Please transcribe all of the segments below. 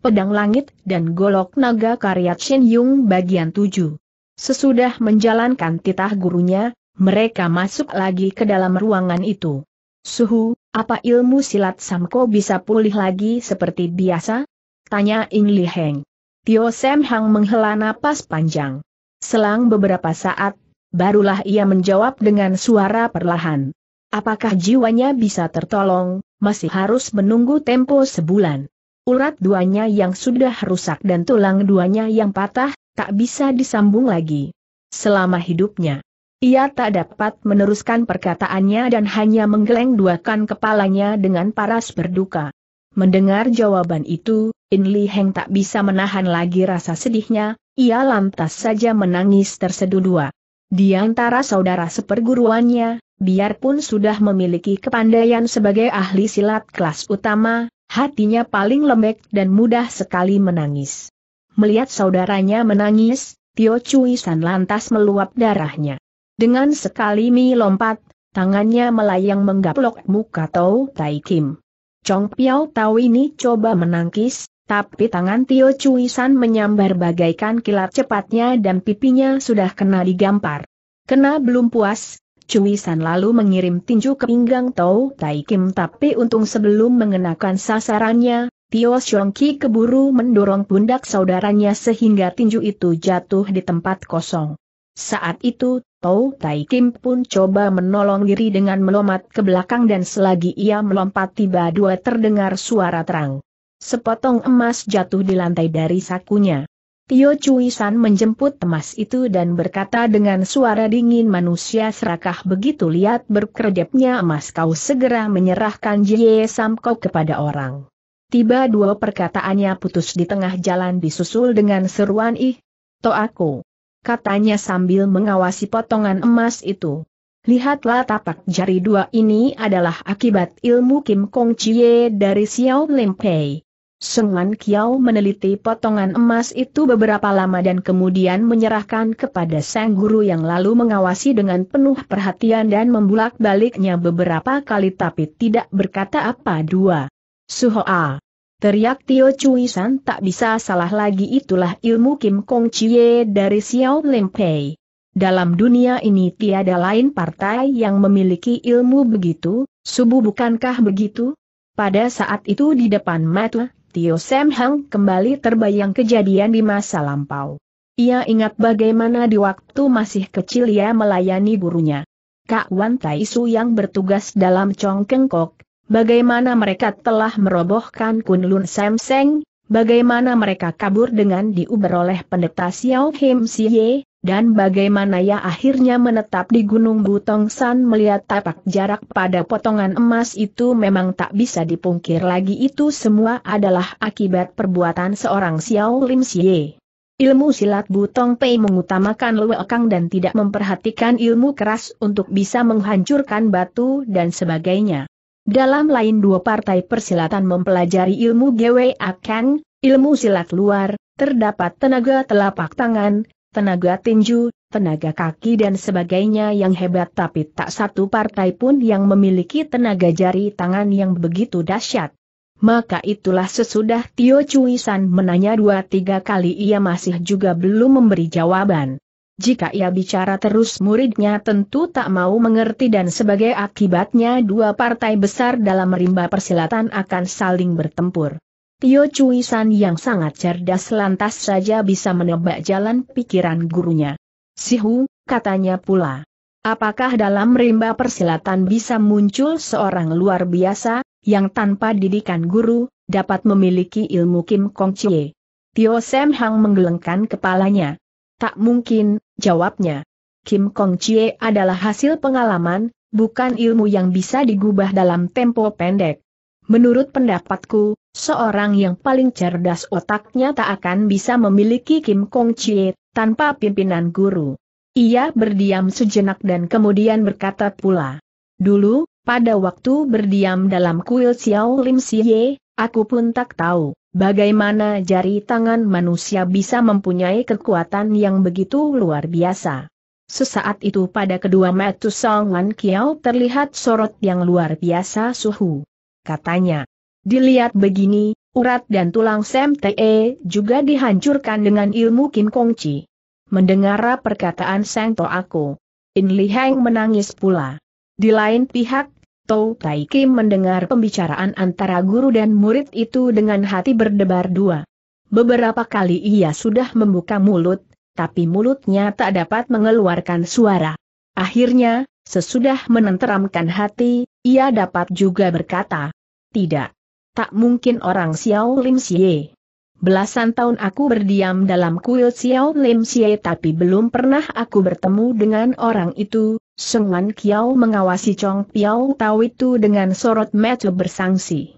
Pedang Langit dan Golok Naga karya Chin Yung bagian 7. Sesudah menjalankan titah gurunya, mereka masuk lagi ke dalam ruangan itu. Suhu, apa ilmu silat Samko bisa pulih lagi seperti biasa? Tanya Ing Li Heng. Tio Sam Hang menghela napas panjang. Selang beberapa saat, barulah ia menjawab dengan suara perlahan. Apakah jiwanya bisa tertolong, masih harus menunggu tempo sebulan urat duanya yang sudah rusak dan tulang duanya yang patah, tak bisa disambung lagi. Selama hidupnya, ia tak dapat meneruskan perkataannya dan hanya menggeleng duakan kepalanya dengan paras berduka. Mendengar jawaban itu, In Li Heng tak bisa menahan lagi rasa sedihnya, ia lantas saja menangis terseduh dua. Di antara saudara seperguruannya, biarpun sudah memiliki kepandaian sebagai ahli silat kelas utama, hatinya paling lembek dan mudah sekali menangis. Melihat saudaranya menangis, Tio Cui San lantas meluap darahnya. Dengan sekali mi lompat, tangannya melayang menggaplok muka Tau Tai Kim. Chong Piao Tau ini coba menangkis, tapi tangan Tio Cui San menyambar bagaikan kilat cepatnya dan pipinya sudah kena digampar. Kena belum puas, Cuisan lalu mengirim tinju ke pinggang Tau Tai Kim tapi untung sebelum mengenakan sasarannya, Tio Xiong Ki keburu mendorong pundak saudaranya sehingga tinju itu jatuh di tempat kosong. Saat itu, Tau Tai Kim pun coba menolong diri dengan melompat ke belakang dan selagi ia melompat tiba dua terdengar suara terang. Sepotong emas jatuh di lantai dari sakunya. Tio San menjemput emas itu dan berkata dengan suara dingin manusia serakah begitu lihat berkerjapnya emas kau segera menyerahkan Jie Sam kau kepada orang. Tiba dua perkataannya putus di tengah jalan disusul dengan seruan ih, to aku. Katanya sambil mengawasi potongan emas itu. Lihatlah tapak jari dua ini adalah akibat ilmu Kim Kong Chie dari Xiao Lim Pei. Sengan Kiao meneliti potongan emas itu beberapa lama dan kemudian menyerahkan kepada sang guru yang lalu mengawasi dengan penuh perhatian dan membulak-baliknya beberapa kali tapi tidak berkata apa dua. Suhoa! Teriak Tio Cui San tak bisa salah lagi itulah ilmu Kim Kong Chie dari Xiao Lim Pei. Dalam dunia ini tiada lain partai yang memiliki ilmu begitu, subuh bukankah begitu? Pada saat itu di depan mata Tio Sam Hang kembali terbayang kejadian di masa lampau. Ia ingat bagaimana di waktu masih kecil ia melayani gurunya. Kak Wan Tai Su yang bertugas dalam Chong Keng bagaimana mereka telah merobohkan Kunlun Sam Seng, bagaimana mereka kabur dengan diuber oleh pendeta Xiao Him Ye dan bagaimana ia akhirnya menetap di Gunung Butong San melihat tapak jarak pada potongan emas itu memang tak bisa dipungkir lagi itu semua adalah akibat perbuatan seorang Xiao Lim Xie. Ilmu silat Butong Pei mengutamakan lewekang dan tidak memperhatikan ilmu keras untuk bisa menghancurkan batu dan sebagainya. Dalam lain dua partai persilatan mempelajari ilmu Gwe Akang, ilmu silat luar, terdapat tenaga telapak tangan, tenaga tinju, tenaga kaki dan sebagainya yang hebat tapi tak satu partai pun yang memiliki tenaga jari tangan yang begitu dahsyat. Maka itulah sesudah Tio Cui San menanya dua tiga kali ia masih juga belum memberi jawaban. Jika ia bicara terus muridnya tentu tak mau mengerti dan sebagai akibatnya dua partai besar dalam rimba persilatan akan saling bertempur. Tio Cui San yang sangat cerdas lantas saja bisa menebak jalan pikiran gurunya. Sihu, katanya pula. Apakah dalam rimba persilatan bisa muncul seorang luar biasa, yang tanpa didikan guru, dapat memiliki ilmu Kim Kong Chie? Tio Sam Hang menggelengkan kepalanya. Tak mungkin, jawabnya. Kim Kong Chie adalah hasil pengalaman, bukan ilmu yang bisa digubah dalam tempo pendek. Menurut pendapatku, seorang yang paling cerdas otaknya tak akan bisa memiliki Kim Kong Chie tanpa pimpinan guru. Ia berdiam sejenak dan kemudian berkata pula. Dulu, pada waktu berdiam dalam kuil Xiao Lim Siye, aku pun tak tahu bagaimana jari tangan manusia bisa mempunyai kekuatan yang begitu luar biasa. Sesaat itu pada kedua mata Song Wan Kiao terlihat sorot yang luar biasa suhu katanya. Dilihat begini, urat dan tulang Sam Te juga dihancurkan dengan ilmu kinkongci. Kong Chi. Mendengar perkataan Sang To Aku, In Li Heng menangis pula. Di lain pihak, Tou Tai Kim mendengar pembicaraan antara guru dan murid itu dengan hati berdebar dua. Beberapa kali ia sudah membuka mulut, tapi mulutnya tak dapat mengeluarkan suara. Akhirnya, sesudah menenteramkan hati, ia dapat juga berkata, tidak. Tak mungkin orang Xiao Lim Xie. Belasan tahun aku berdiam dalam kuil Xiao Lim Xie tapi belum pernah aku bertemu dengan orang itu, Wan Kiao mengawasi Chong Piao Tau itu dengan sorot mata bersangsi.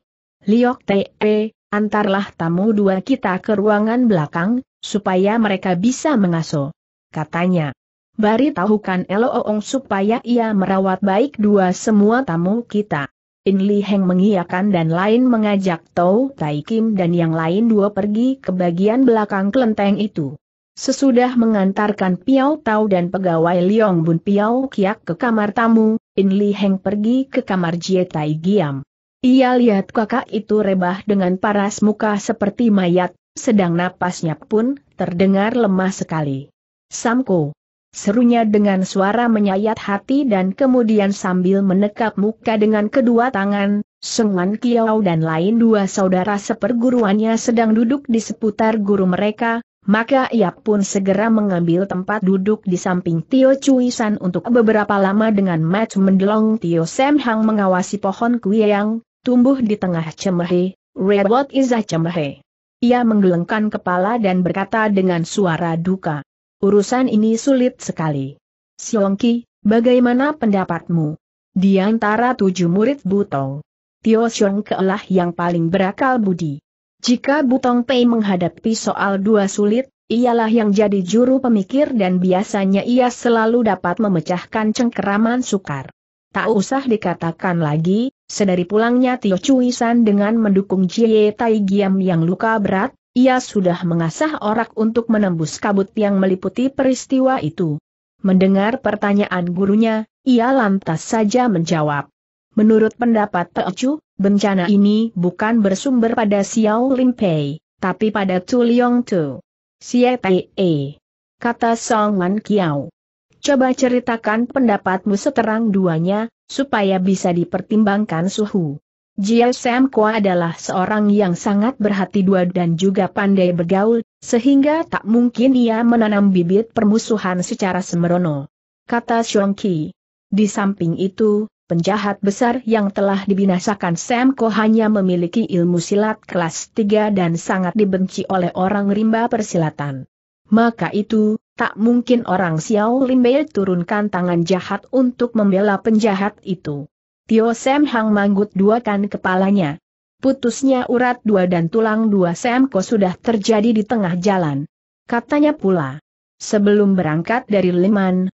Liok Te, e, antarlah tamu dua kita ke ruangan belakang, supaya mereka bisa mengasuh. Katanya. Bari tahukan Oong supaya ia merawat baik dua semua tamu kita. In Li Heng mengiyakan dan lain mengajak Tau Tai Kim dan yang lain dua pergi ke bagian belakang kelenteng itu. Sesudah mengantarkan Piao Tau dan pegawai Liong Bun Piao Kiak ke kamar tamu, In Li Heng pergi ke kamar Jie Tai Giam. Ia lihat kakak itu rebah dengan paras muka seperti mayat, sedang napasnya pun terdengar lemah sekali. Samko, Serunya dengan suara menyayat hati dan kemudian sambil menekap muka dengan kedua tangan, Sengwan Kiau dan lain dua saudara seperguruannya sedang duduk di seputar guru mereka, maka ia pun segera mengambil tempat duduk di samping Tio Cui San untuk beberapa lama dengan match mendelong Tio Sam Hang mengawasi pohon kue yang tumbuh di tengah cemehe, is a cemehe. Ia menggelengkan kepala dan berkata dengan suara duka. Urusan ini sulit sekali. Siongki, bagaimana pendapatmu? Di antara tujuh murid Butong, Tio Siong keelah yang paling berakal budi. Jika Butong Pei menghadapi soal dua sulit, ialah yang jadi juru pemikir dan biasanya ia selalu dapat memecahkan cengkeraman sukar. Tak usah dikatakan lagi, sedari pulangnya Tio Cuisan dengan mendukung Jie Tai Giam yang luka berat, ia sudah mengasah orak untuk menembus kabut yang meliputi peristiwa itu. Mendengar pertanyaan gurunya, ia lantas saja menjawab. Menurut pendapat Teocu, bencana ini bukan bersumber pada Xiao Limpei, tapi pada Tu Liong Tu. Siete Kata Song Wan Kiao. Coba ceritakan pendapatmu seterang duanya, supaya bisa dipertimbangkan suhu. Jiel Sam Kwa adalah seorang yang sangat berhati dua dan juga pandai bergaul, sehingga tak mungkin ia menanam bibit permusuhan secara semerono. Kata Xiong Qi. Di samping itu, penjahat besar yang telah dibinasakan Sam hanya memiliki ilmu silat kelas 3 dan sangat dibenci oleh orang rimba persilatan. Maka itu, tak mungkin orang Xiao Limbe turunkan tangan jahat untuk membela penjahat itu. Tio Sam Hang manggut dua kan kepalanya. Putusnya urat dua dan tulang dua Ko sudah terjadi di tengah jalan. Katanya pula, sebelum berangkat dari Liman,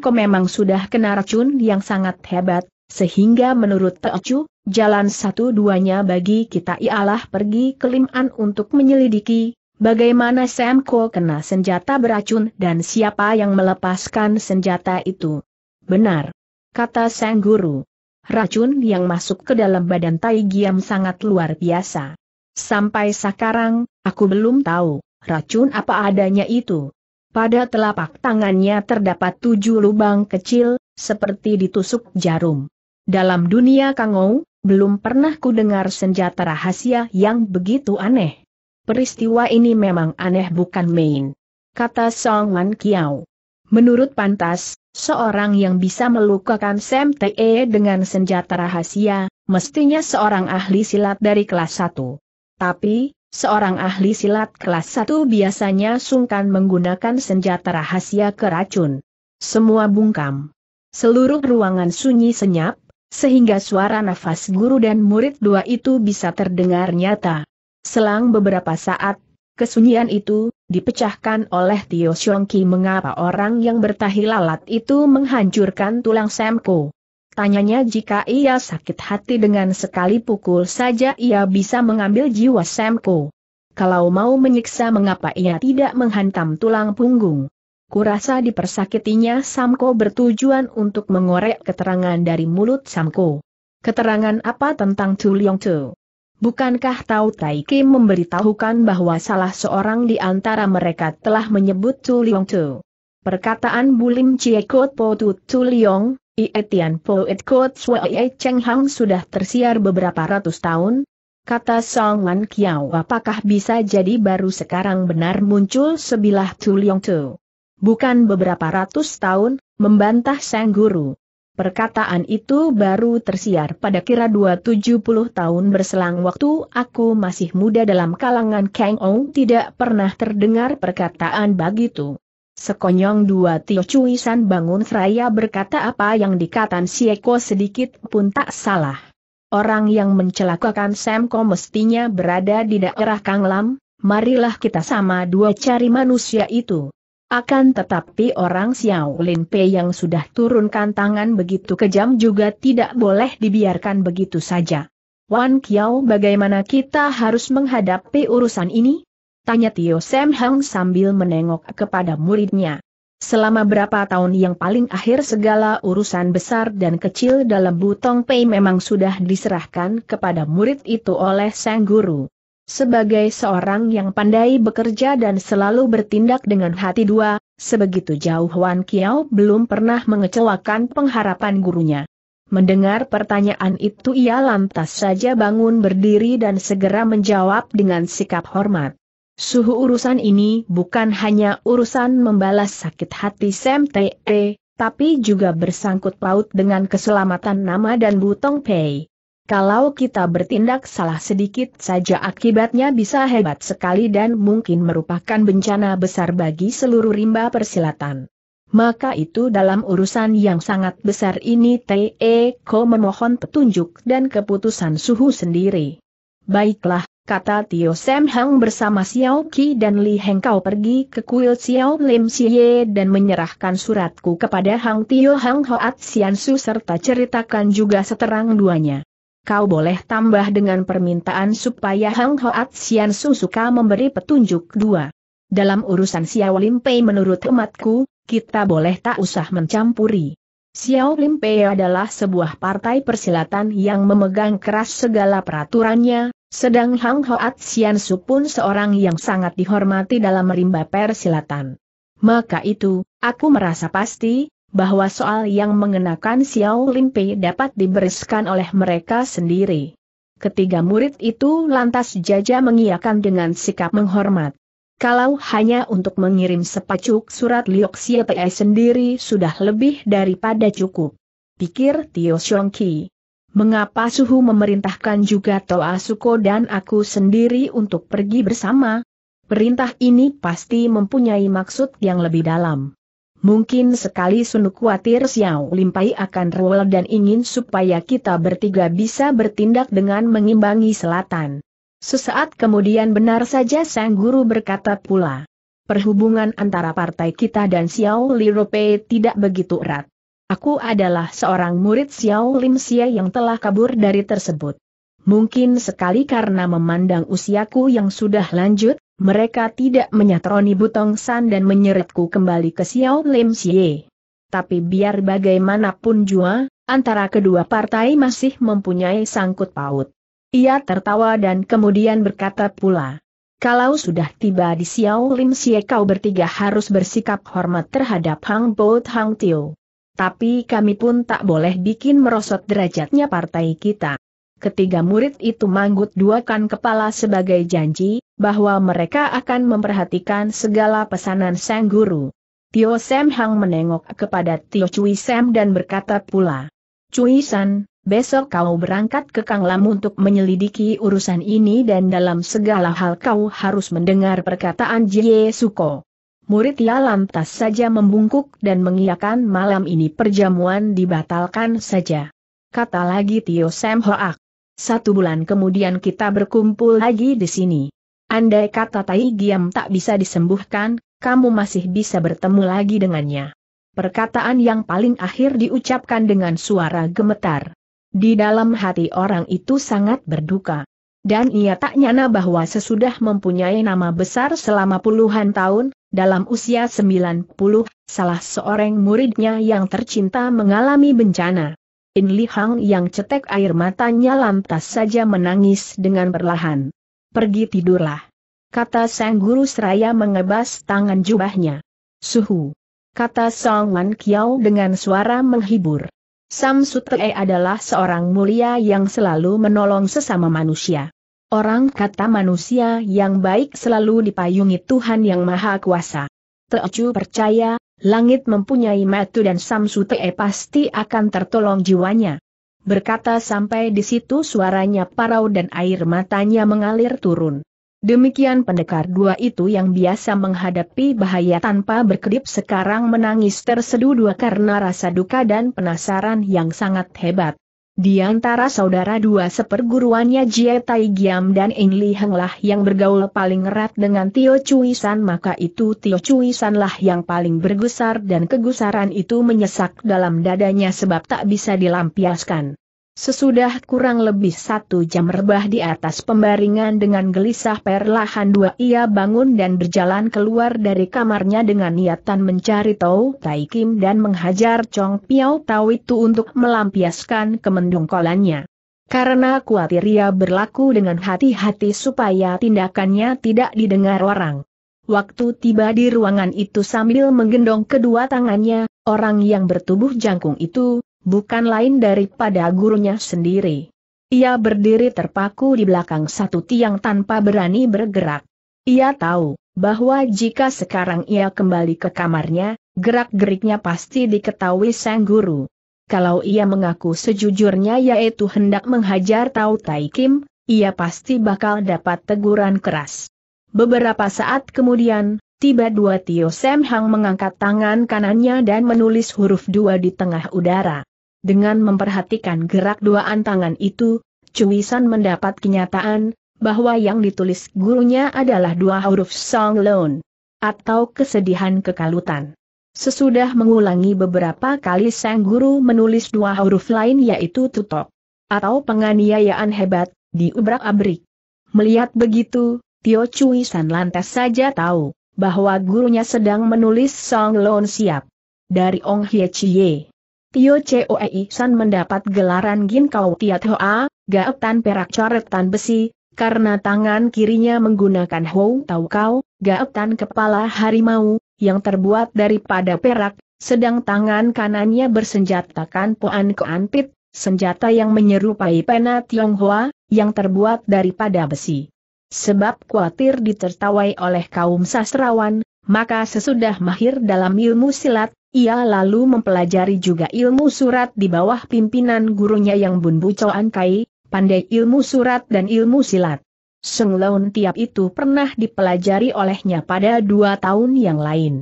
Ko memang sudah kena racun yang sangat hebat, sehingga menurut Teocu, jalan satu-duanya bagi kita ialah pergi ke Liman untuk menyelidiki, bagaimana Ko kena senjata beracun dan siapa yang melepaskan senjata itu. Benar, kata Sang Guru racun yang masuk ke dalam badan Tai Giam sangat luar biasa. Sampai sekarang, aku belum tahu, racun apa adanya itu. Pada telapak tangannya terdapat tujuh lubang kecil, seperti ditusuk jarum. Dalam dunia Kangou, belum pernah ku dengar senjata rahasia yang begitu aneh. Peristiwa ini memang aneh bukan main. Kata Song Wan Kiao. Menurut pantas, Seorang yang bisa melukakan Sam Te dengan senjata rahasia, mestinya seorang ahli silat dari kelas 1. Tapi, seorang ahli silat kelas 1 biasanya sungkan menggunakan senjata rahasia keracun. Semua bungkam. Seluruh ruangan sunyi senyap, sehingga suara nafas guru dan murid dua itu bisa terdengar nyata. Selang beberapa saat, Kesunyian itu, dipecahkan oleh Tio Xiong Ki mengapa orang yang bertahi lalat itu menghancurkan tulang Semko. Tanyanya jika ia sakit hati dengan sekali pukul saja ia bisa mengambil jiwa Semko. Kalau mau menyiksa mengapa ia tidak menghantam tulang punggung. Kurasa dipersakitinya Samko bertujuan untuk mengorek keterangan dari mulut Samko. Keterangan apa tentang Tu Liong Tu? Bukankah Tau Tai Kim memberitahukan bahwa salah seorang di antara mereka telah menyebut Tu Liong Tu? Perkataan Bulim Cie Kot Po Tu Tu Liong, Tian Po Et Kot Sue Ie Cheng Hang sudah tersiar beberapa ratus tahun? Kata Song Wan Kiao apakah bisa jadi baru sekarang benar muncul sebilah Tu Liong Tu? Bukan beberapa ratus tahun, membantah sang guru. Perkataan itu baru tersiar pada kira 270 tahun berselang waktu aku masih muda dalam kalangan Kang Ong tidak pernah terdengar perkataan begitu. Sekonyong dua tio San bangun seraya berkata apa yang dikatakan si Eko sedikit pun tak salah. Orang yang mencelakakan Semko mestinya berada di daerah Kang Lam, marilah kita sama dua cari manusia itu. Akan tetapi orang Xiao Lin Pei yang sudah turunkan tangan begitu kejam juga tidak boleh dibiarkan begitu saja. Wan Kiao bagaimana kita harus menghadapi urusan ini? Tanya Tio Sam Hang sambil menengok kepada muridnya. Selama berapa tahun yang paling akhir segala urusan besar dan kecil dalam Butong Pei memang sudah diserahkan kepada murid itu oleh sang guru. Sebagai seorang yang pandai bekerja dan selalu bertindak dengan hati dua, sebegitu jauh Wan Kiao belum pernah mengecewakan pengharapan gurunya. Mendengar pertanyaan itu ia lantas saja bangun berdiri dan segera menjawab dengan sikap hormat. Suhu urusan ini bukan hanya urusan membalas sakit hati Sam Te, tapi juga bersangkut paut dengan keselamatan nama dan Butong Pei. Kalau kita bertindak salah sedikit saja akibatnya bisa hebat sekali dan mungkin merupakan bencana besar bagi seluruh rimba persilatan. Maka itu dalam urusan yang sangat besar ini T.E. Ko memohon petunjuk dan keputusan suhu sendiri. Baiklah, kata Tio Sam Hang bersama Xiao Qi dan Li Heng kau pergi ke kuil Xiao Lim Xie dan menyerahkan suratku kepada Hang Tio Hang Hoat Sian Su serta ceritakan juga seterang duanya kau boleh tambah dengan permintaan supaya Hang Hoat Sian suka memberi petunjuk dua. Dalam urusan Xiao Lim Pei menurut umatku, kita boleh tak usah mencampuri. Xiao Lim Pei adalah sebuah partai persilatan yang memegang keras segala peraturannya, sedang Hang Hoat Sian Su pun seorang yang sangat dihormati dalam rimba persilatan. Maka itu, aku merasa pasti, bahwa soal yang mengenakan Xiao limpei dapat dibereskan oleh mereka sendiri. Ketiga murid itu lantas jaja mengiakan dengan sikap menghormat. Kalau hanya untuk mengirim sepacuk surat Liok Xie sendiri sudah lebih daripada cukup. Pikir Tio Xiong Mengapa Suhu memerintahkan juga Toa Suko dan aku sendiri untuk pergi bersama? Perintah ini pasti mempunyai maksud yang lebih dalam. Mungkin sekali Sunu khawatir Xiao Limpai akan rewel dan ingin supaya kita bertiga bisa bertindak dengan mengimbangi selatan. Sesaat kemudian benar saja sang guru berkata pula. Perhubungan antara partai kita dan Xiao Lirope tidak begitu erat. Aku adalah seorang murid Xiao Lim Sia yang telah kabur dari tersebut. Mungkin sekali karena memandang usiaku yang sudah lanjut, mereka tidak menyatroni Butong San dan menyeretku kembali ke Xiao Lim Xie. Tapi biar bagaimanapun jua, antara kedua partai masih mempunyai sangkut paut. Ia tertawa dan kemudian berkata pula, kalau sudah tiba di Xiao Lim Xie kau bertiga harus bersikap hormat terhadap Hang Boat Hang Tio. Tapi kami pun tak boleh bikin merosot derajatnya partai kita. Ketiga murid itu manggut duakan kepala sebagai janji, bahwa mereka akan memperhatikan segala pesanan sang guru. Tio Sam Hang menengok kepada Tio Cui Sam dan berkata pula, Cui San, besok kau berangkat ke Kang Lam untuk menyelidiki urusan ini dan dalam segala hal kau harus mendengar perkataan Jie Suko. Murid ia lantas saja membungkuk dan mengiyakan malam ini perjamuan dibatalkan saja. Kata lagi Tio Sam Hoak. Satu bulan kemudian kita berkumpul lagi di sini. Andai kata Tai Giam tak bisa disembuhkan, kamu masih bisa bertemu lagi dengannya. Perkataan yang paling akhir diucapkan dengan suara gemetar. Di dalam hati orang itu sangat berduka. Dan ia tak nyana bahwa sesudah mempunyai nama besar selama puluhan tahun, dalam usia 90, salah seorang muridnya yang tercinta mengalami bencana. In Li Hang yang cetek air matanya lantas saja menangis dengan perlahan. Pergi tidurlah. Kata sang guru seraya mengebas tangan jubahnya. Suhu. Kata Song Wan Kiao dengan suara menghibur. Sam Sutee adalah seorang mulia yang selalu menolong sesama manusia. Orang kata manusia yang baik selalu dipayungi Tuhan yang Maha Kuasa. Teocu percaya langit mempunyai metu dan Samsu Tee pasti akan tertolong jiwanya. Berkata sampai di situ suaranya parau dan air matanya mengalir turun. Demikian pendekar dua itu yang biasa menghadapi bahaya tanpa berkedip sekarang menangis terseduh dua karena rasa duka dan penasaran yang sangat hebat. Di antara saudara dua seperguruannya Jie Tai Giam dan Eng Li Heng lah yang bergaul paling erat dengan Tio Cui San maka itu Tio Cui San lah yang paling bergusar dan kegusaran itu menyesak dalam dadanya sebab tak bisa dilampiaskan. Sesudah kurang lebih satu jam rebah di atas pembaringan dengan gelisah perlahan dua ia bangun dan berjalan keluar dari kamarnya dengan niatan mencari Tau Tai Kim dan menghajar Chong Piao Tau itu untuk melampiaskan kemendungkolannya. Karena khawatir ia berlaku dengan hati-hati supaya tindakannya tidak didengar orang. Waktu tiba di ruangan itu sambil menggendong kedua tangannya, orang yang bertubuh jangkung itu, bukan lain daripada gurunya sendiri. Ia berdiri terpaku di belakang satu tiang tanpa berani bergerak. Ia tahu bahwa jika sekarang ia kembali ke kamarnya, gerak-geriknya pasti diketahui sang guru. Kalau ia mengaku sejujurnya yaitu hendak menghajar Tau Tai Kim, ia pasti bakal dapat teguran keras. Beberapa saat kemudian, Tiba dua Tio Sem Hang mengangkat tangan kanannya dan menulis huruf dua di tengah udara. Dengan memperhatikan gerak dua tangan itu, Cuisan mendapat kenyataan, bahwa yang ditulis gurunya adalah dua huruf song lone, atau kesedihan kekalutan. Sesudah mengulangi beberapa kali sang guru menulis dua huruf lain yaitu tutok, atau penganiayaan hebat, di ubrak abrik Melihat begitu, Tio Cui San lantas saja tahu, bahwa gurunya sedang menulis Song Lon Siap. Dari Ong Hye Chie. Tio Coei San mendapat gelaran Ginkau Tiat Hoa, Gaetan Perak Coretan Besi, karena tangan kirinya menggunakan Hou Tau Kau, Gaetan Kepala Harimau, yang terbuat daripada perak, sedang tangan kanannya bersenjatakan Poan Koan Pit, senjata yang menyerupai pena Tionghoa, yang terbuat daripada besi. Sebab khawatir ditertawai oleh kaum sastrawan, maka sesudah mahir dalam ilmu silat, ia lalu mempelajari juga ilmu surat di bawah pimpinan gurunya yang Bun Choan Kai, pandai ilmu surat dan ilmu silat. Seng Laun tiap itu pernah dipelajari olehnya pada dua tahun yang lain.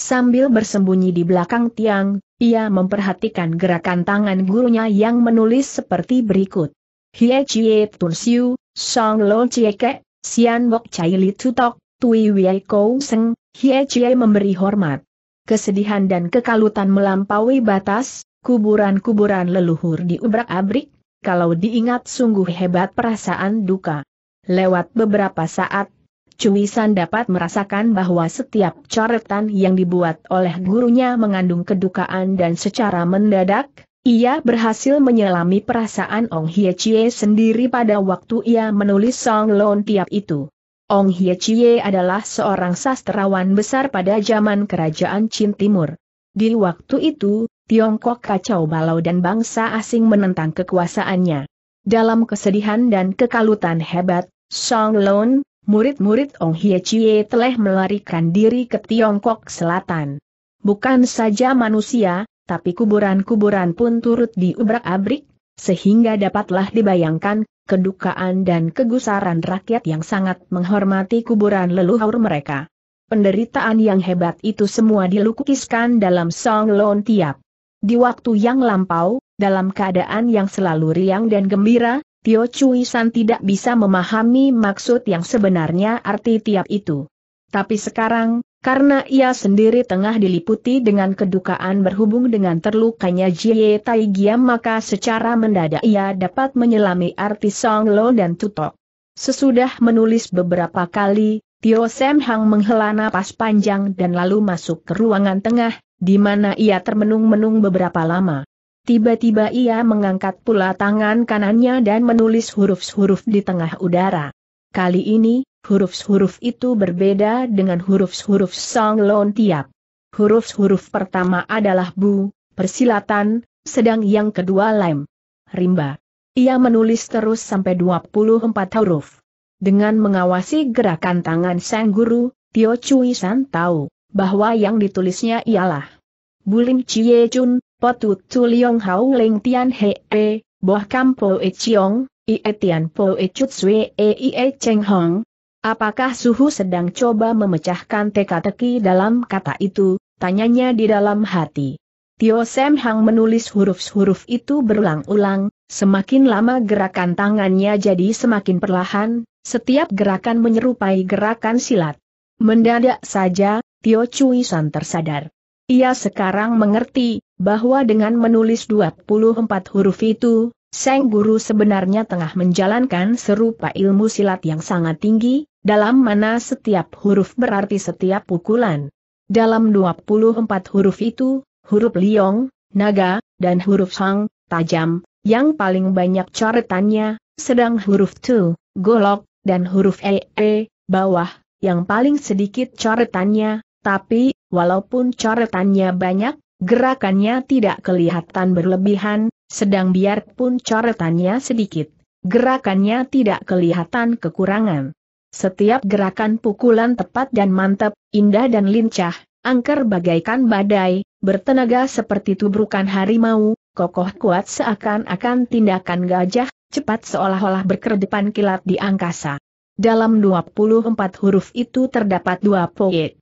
Sambil bersembunyi di belakang tiang, ia memperhatikan gerakan tangan gurunya yang menulis seperti berikut. Hie Chie Tun Siu, Song Lo Chie Ke, Sian Wok Chai Li Tutok, Tui Wei Kou Seng, Hie Chie memberi hormat kesedihan dan kekalutan melampaui batas, kuburan-kuburan leluhur diubrak-abrik, kalau diingat sungguh hebat perasaan duka. Lewat beberapa saat, Cuisan dapat merasakan bahwa setiap coretan yang dibuat oleh gurunya mengandung kedukaan dan secara mendadak, ia berhasil menyelami perasaan Ong Hye Chie sendiri pada waktu ia menulis Song Lon Tiap itu. Ong Hye Chie adalah seorang sastrawan besar pada zaman kerajaan Chin Timur. Di waktu itu, Tiongkok kacau balau dan bangsa asing menentang kekuasaannya. Dalam kesedihan dan kekalutan hebat, Song Loun, murid-murid Ong Hye Chie telah melarikan diri ke Tiongkok Selatan. Bukan saja manusia, tapi kuburan-kuburan pun turut diubrak-abrik, sehingga dapatlah dibayangkan kedukaan dan kegusaran rakyat yang sangat menghormati kuburan leluhur mereka. Penderitaan yang hebat itu semua dilukiskan dalam Song Lon Tiap. Di waktu yang lampau, dalam keadaan yang selalu riang dan gembira, Tio Cui San tidak bisa memahami maksud yang sebenarnya arti tiap itu. Tapi sekarang, karena ia sendiri tengah diliputi dengan kedukaan berhubung dengan terlukanya Jie Tai Giam maka secara mendadak ia dapat menyelami arti Song Lo dan Tutok. Sesudah menulis beberapa kali, Tio Sam Hang menghela napas panjang dan lalu masuk ke ruangan tengah, di mana ia termenung-menung beberapa lama. Tiba-tiba ia mengangkat pula tangan kanannya dan menulis huruf-huruf di tengah udara. Kali ini, Huruf-huruf itu berbeda dengan huruf-huruf Lon tiap. Huruf-huruf pertama adalah bu, persilatan, sedang yang kedua lem, rimba. Ia menulis terus sampai 24 huruf. Dengan mengawasi gerakan tangan sang guru, Tio Cui San tahu bahwa yang ditulisnya ialah Bulim Chie Chun, Potu Liong Hau Leng Tian He E, Boh Po E Chiong, Ie Tian Po E Chut Sui E Ie Cheng Hong, Apakah suhu sedang coba memecahkan teka-teki dalam kata itu, tanyanya di dalam hati. Tio Sam Hang menulis huruf-huruf itu berulang-ulang, semakin lama gerakan tangannya jadi semakin perlahan, setiap gerakan menyerupai gerakan silat. Mendadak saja, Tio Cui San tersadar. Ia sekarang mengerti, bahwa dengan menulis 24 huruf itu, Seng Guru sebenarnya tengah menjalankan serupa ilmu silat yang sangat tinggi, dalam mana setiap huruf berarti setiap pukulan. Dalam 24 huruf itu, huruf liong, naga, dan huruf hang, tajam, yang paling banyak coretannya, sedang huruf tu, golok, dan huruf ee, e, bawah, yang paling sedikit coretannya, tapi, walaupun coretannya banyak, gerakannya tidak kelihatan berlebihan, sedang biarpun coretannya sedikit, gerakannya tidak kelihatan kekurangan. Setiap gerakan pukulan tepat dan mantap, indah dan lincah, angker bagaikan badai, bertenaga seperti tubrukan harimau, kokoh kuat seakan-akan tindakan gajah, cepat seolah-olah berkedepan kilat di angkasa. Dalam 24 huruf itu terdapat dua poet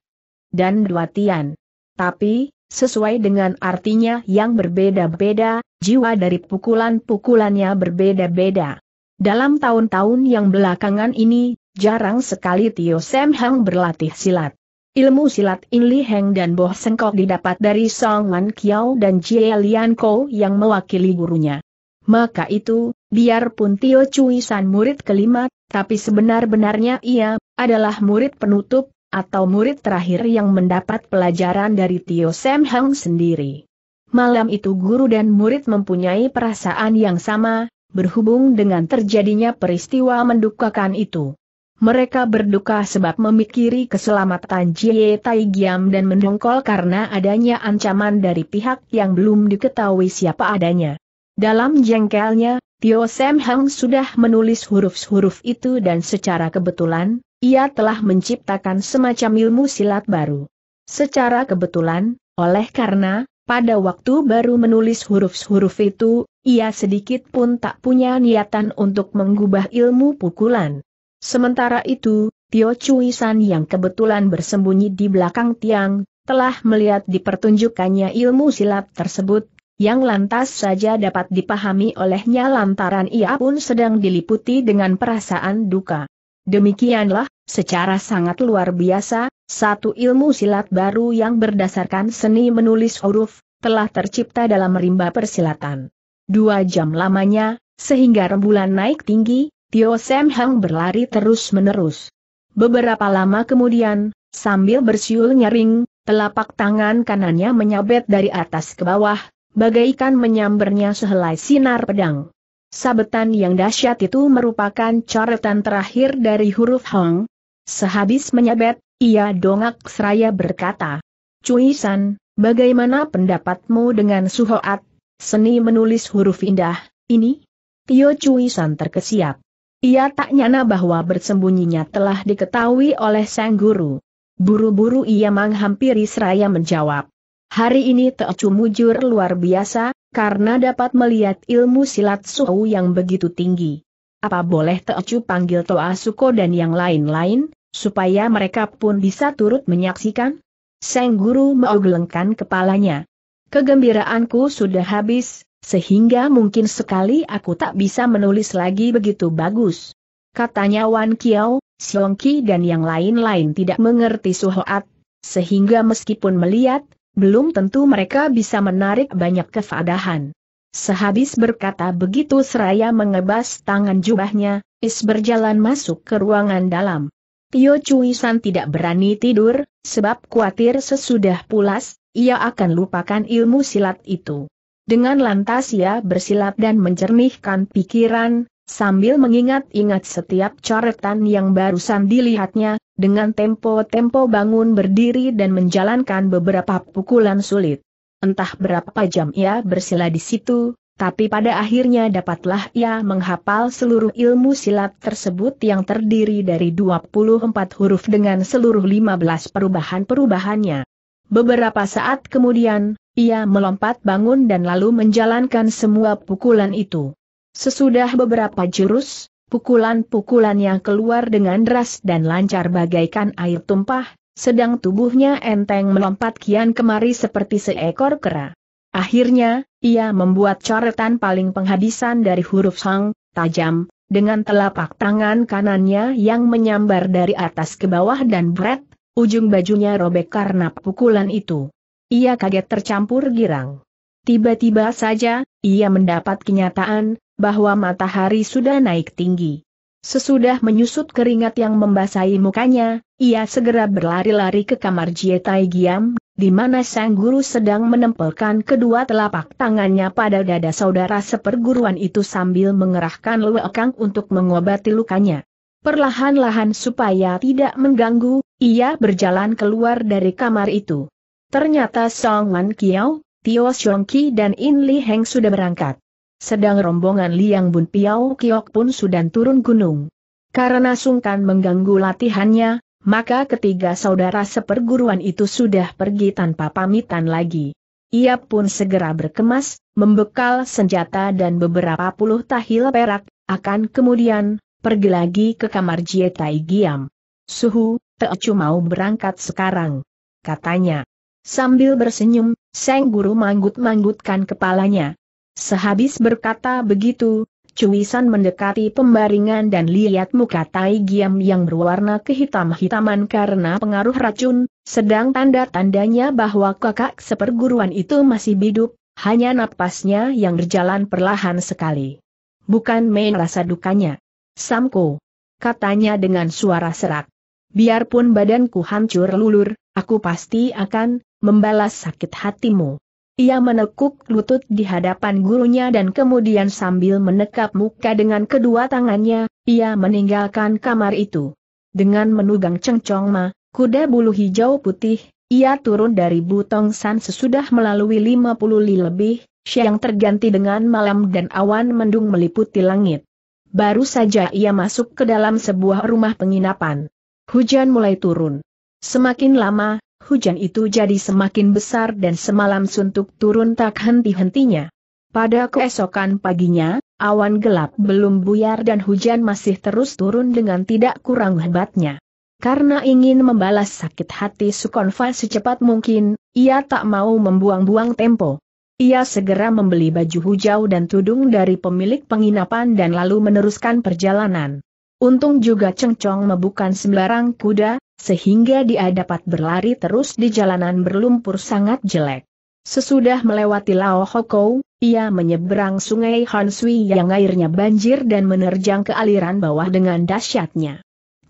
dan dua tian. Tapi, sesuai dengan artinya yang berbeda-beda, jiwa dari pukulan-pukulannya berbeda-beda. Dalam tahun-tahun yang belakangan ini, jarang sekali Tio Sam Hang berlatih silat. Ilmu silat In Li Heng dan Boh Sengkok didapat dari Song Wan Kiao dan Jie Lian Ko yang mewakili gurunya. Maka itu, biarpun Tio Cui San murid kelima, tapi sebenar-benarnya ia adalah murid penutup, atau murid terakhir yang mendapat pelajaran dari Tio Sam Hang sendiri. Malam itu guru dan murid mempunyai perasaan yang sama, berhubung dengan terjadinya peristiwa mendukakan itu. Mereka berduka sebab memikiri keselamatan Jie Tai Giam dan mendongkol karena adanya ancaman dari pihak yang belum diketahui siapa adanya. Dalam jengkelnya, Tio Sam Hang sudah menulis huruf-huruf itu dan secara kebetulan, ia telah menciptakan semacam ilmu silat baru. Secara kebetulan, oleh karena, pada waktu baru menulis huruf-huruf itu, ia sedikit pun tak punya niatan untuk mengubah ilmu pukulan. Sementara itu, Tio Cui San yang kebetulan bersembunyi di belakang tiang, telah melihat dipertunjukkannya ilmu silat tersebut, yang lantas saja dapat dipahami olehnya lantaran ia pun sedang diliputi dengan perasaan duka. Demikianlah, secara sangat luar biasa, satu ilmu silat baru yang berdasarkan seni menulis huruf, telah tercipta dalam rimba persilatan. Dua jam lamanya, sehingga rembulan naik tinggi, Tio Sam Hang berlari terus-menerus. Beberapa lama kemudian, sambil bersiul nyaring, telapak tangan kanannya menyabet dari atas ke bawah, bagaikan menyambernya sehelai sinar pedang. Sabetan yang dahsyat itu merupakan coretan terakhir dari huruf Hong. Sehabis menyabet, ia dongak seraya berkata, Cuisan, bagaimana pendapatmu dengan Suhoat, seni menulis huruf indah, ini? Tio Cuisan terkesiap. Ia tak nyana bahwa bersembunyinya telah diketahui oleh sang guru. Buru-buru ia menghampiri seraya menjawab. Hari ini Teocu mujur luar biasa, karena dapat melihat ilmu silat suhu yang begitu tinggi. Apa boleh Teocu panggil Toa Suko dan yang lain-lain, supaya mereka pun bisa turut menyaksikan? Sang guru meogelengkan kepalanya. Kegembiraanku sudah habis, sehingga mungkin sekali aku tak bisa menulis lagi begitu bagus. Katanya Wan Kiao, Xiong Qi dan yang lain-lain tidak mengerti Suhoat, sehingga meskipun melihat, belum tentu mereka bisa menarik banyak kefadahan. Sehabis berkata begitu seraya mengebas tangan jubahnya, Is berjalan masuk ke ruangan dalam. Tio Cui San tidak berani tidur, sebab khawatir sesudah pulas, ia akan lupakan ilmu silat itu. Dengan lantas ia bersilat dan mencernihkan pikiran, sambil mengingat-ingat setiap coretan yang barusan dilihatnya, dengan tempo-tempo bangun berdiri dan menjalankan beberapa pukulan sulit. Entah berapa jam ia bersila di situ, tapi pada akhirnya dapatlah ia menghafal seluruh ilmu silat tersebut yang terdiri dari 24 huruf dengan seluruh 15 perubahan-perubahannya. Beberapa saat kemudian, ia melompat bangun dan lalu menjalankan semua pukulan itu. Sesudah beberapa jurus, pukulan-pukulan yang keluar dengan deras dan lancar bagaikan air tumpah, sedang tubuhnya enteng melompat kian kemari seperti seekor kera. Akhirnya, ia membuat coretan paling penghabisan dari huruf sang, tajam, dengan telapak tangan kanannya yang menyambar dari atas ke bawah dan berat, ujung bajunya robek karena pukulan itu. Ia kaget tercampur girang. Tiba-tiba saja, ia mendapat kenyataan bahwa matahari sudah naik tinggi. Sesudah menyusut keringat yang membasahi mukanya, ia segera berlari-lari ke kamar Jietai Giam, di mana sang guru sedang menempelkan kedua telapak tangannya pada dada saudara seperguruan itu sambil mengerahkan luekang untuk mengobati lukanya. Perlahan-lahan supaya tidak mengganggu, ia berjalan keluar dari kamar itu. Ternyata Song Wan Kiao, Tio Xiong Ki dan In Li Heng sudah berangkat. Sedang rombongan Liang Bun Piao Kiok pun sudah turun gunung. Karena sungkan mengganggu latihannya, maka ketiga saudara seperguruan itu sudah pergi tanpa pamitan lagi. Ia pun segera berkemas, membekal senjata dan beberapa puluh tahil perak, akan kemudian, pergi lagi ke kamar Jie Giam. Suhu, Teocu mau berangkat sekarang. Katanya. Sambil bersenyum, Seng Guru manggut-manggutkan kepalanya. Sehabis berkata begitu, Cuisan mendekati pembaringan dan lihat muka Tai Giam yang berwarna kehitam-hitaman karena pengaruh racun, sedang tanda-tandanya bahwa kakak seperguruan itu masih hidup, hanya napasnya yang berjalan perlahan sekali. Bukan main rasa dukanya. Samko. Katanya dengan suara serak. Biarpun badanku hancur lulur, Aku pasti akan membalas sakit hatimu. Ia menekuk lutut di hadapan gurunya dan kemudian sambil menekap muka dengan kedua tangannya, ia meninggalkan kamar itu. Dengan menugang cengcong ma, kuda bulu hijau putih, ia turun dari Butong San sesudah melalui 50 li lebih, siang terganti dengan malam dan awan mendung meliputi langit. Baru saja ia masuk ke dalam sebuah rumah penginapan. Hujan mulai turun. Semakin lama, hujan itu jadi semakin besar dan semalam suntuk turun tak henti-hentinya. Pada keesokan paginya, awan gelap belum buyar dan hujan masih terus turun dengan tidak kurang hebatnya. Karena ingin membalas sakit hati Sukonfa secepat mungkin, ia tak mau membuang-buang tempo. Ia segera membeli baju hujau dan tudung dari pemilik penginapan dan lalu meneruskan perjalanan. Untung juga Cengcong bukan sembarang kuda, sehingga dia dapat berlari terus di jalanan berlumpur sangat jelek. Sesudah melewati Lao Hokou, ia menyeberang sungai Hansui yang airnya banjir dan menerjang ke aliran bawah dengan dahsyatnya.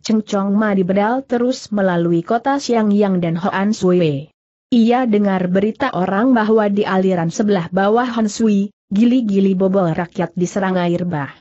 Chong Ma dibedal terus melalui kota Yang dan Hoan Sui. Ia dengar berita orang bahwa di aliran sebelah bawah Hansui, gili-gili bobol rakyat diserang air bah.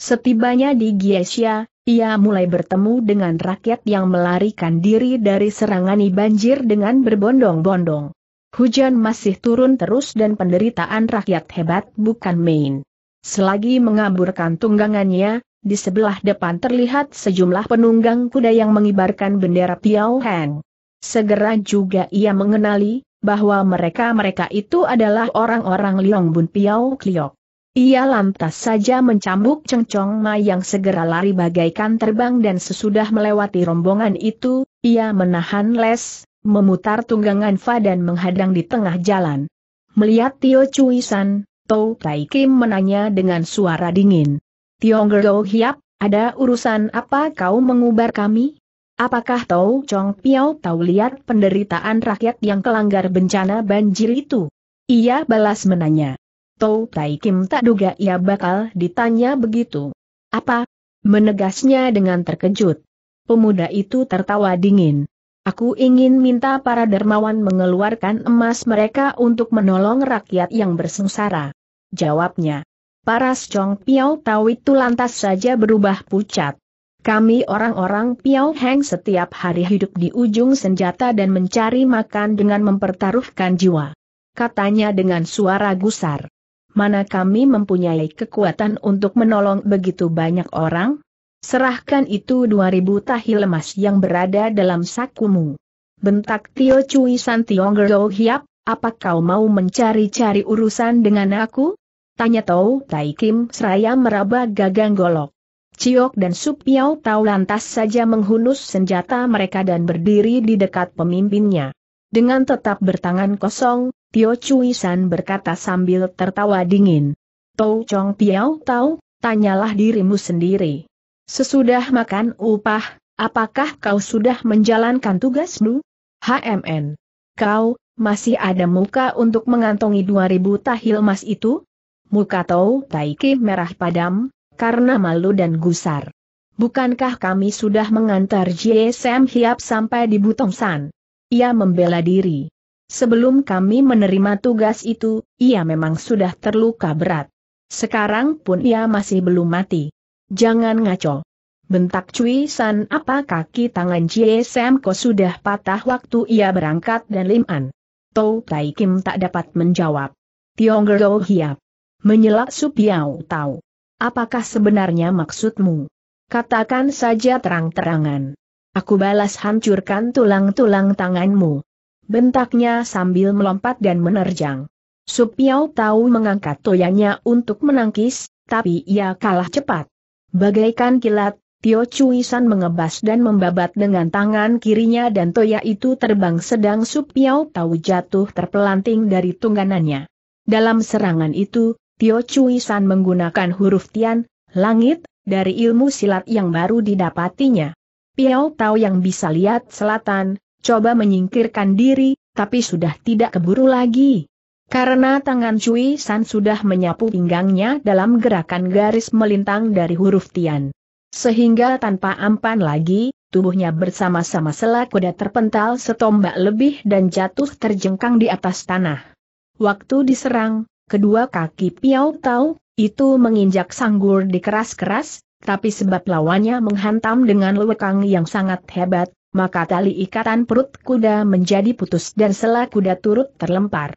Setibanya di Giesia. Ia mulai bertemu dengan rakyat yang melarikan diri dari serangan banjir dengan berbondong-bondong. Hujan masih turun terus dan penderitaan rakyat hebat bukan main. Selagi mengaburkan tunggangannya, di sebelah depan terlihat sejumlah penunggang kuda yang mengibarkan bendera Piao Heng. Segera juga ia mengenali, bahwa mereka-mereka itu adalah orang-orang Liong Bun Piao Kliok. Ia lantas saja mencambuk cengcong Ma yang segera lari bagaikan terbang dan sesudah melewati rombongan itu, ia menahan les, memutar tunggangan Fa dan menghadang di tengah jalan. Melihat Tio San, Tou Tai Kim menanya dengan suara dingin. Tiong Gerdo Hiap, ada urusan apa kau mengubar kami? Apakah Tou Chong Piao tahu lihat penderitaan rakyat yang kelanggar bencana banjir itu? Ia balas menanya. Tou Tai Kim tak duga ia bakal ditanya begitu. Apa? Menegasnya dengan terkejut. Pemuda itu tertawa dingin. Aku ingin minta para dermawan mengeluarkan emas mereka untuk menolong rakyat yang bersengsara. Jawabnya. Para Chong Piao Tau itu lantas saja berubah pucat. Kami orang-orang Piao Heng setiap hari hidup di ujung senjata dan mencari makan dengan mempertaruhkan jiwa. Katanya dengan suara gusar mana kami mempunyai kekuatan untuk menolong begitu banyak orang? Serahkan itu 2000 tahi lemas yang berada dalam sakumu. Bentak Tio Cui San Tiong Hiap, apa kau mau mencari-cari urusan dengan aku? Tanya Tau Tai Kim seraya meraba gagang golok. Ciok dan Supiao tahu lantas saja menghunus senjata mereka dan berdiri di dekat pemimpinnya. Dengan tetap bertangan kosong, Tio Cui San berkata sambil tertawa dingin. Tau Chong Piao tahu, tanyalah dirimu sendiri. Sesudah makan upah, apakah kau sudah menjalankan tugasmu? HMN. Kau, masih ada muka untuk mengantongi 2000 tahil emas itu? Muka Tou Taiki merah padam, karena malu dan gusar. Bukankah kami sudah mengantar JSM Hiap sampai di Butong San? Ia membela diri. Sebelum kami menerima tugas itu, ia memang sudah terluka berat. Sekarang pun ia masih belum mati. Jangan ngaco. Bentak Cui San apa kaki tangan Jie Semko sudah patah waktu ia berangkat dan Lim An. Tau Tai Kim tak dapat menjawab. Tiong Gergo Hiap. Menyelak Supiao tahu. Apakah sebenarnya maksudmu? Katakan saja terang-terangan. Aku balas hancurkan tulang-tulang tanganmu bentaknya sambil melompat dan menerjang. Supiao tahu mengangkat toyanya untuk menangkis, tapi ia kalah cepat. Bagaikan kilat, Tio San mengebas dan membabat dengan tangan kirinya dan toya itu terbang sedang Supiao tahu jatuh terpelanting dari tungganannya. Dalam serangan itu, Tio San menggunakan huruf Tian, langit, dari ilmu silat yang baru didapatinya. Piao Tao yang bisa lihat selatan, coba menyingkirkan diri, tapi sudah tidak keburu lagi. Karena tangan Cui San sudah menyapu pinggangnya dalam gerakan garis melintang dari huruf Tian. Sehingga tanpa ampan lagi, tubuhnya bersama-sama selak kuda terpental setombak lebih dan jatuh terjengkang di atas tanah. Waktu diserang, kedua kaki Piao Tau, itu menginjak sanggur di keras-keras, tapi sebab lawannya menghantam dengan lewekang yang sangat hebat, maka tali ikatan perut kuda menjadi putus dan sela kuda turut terlempar.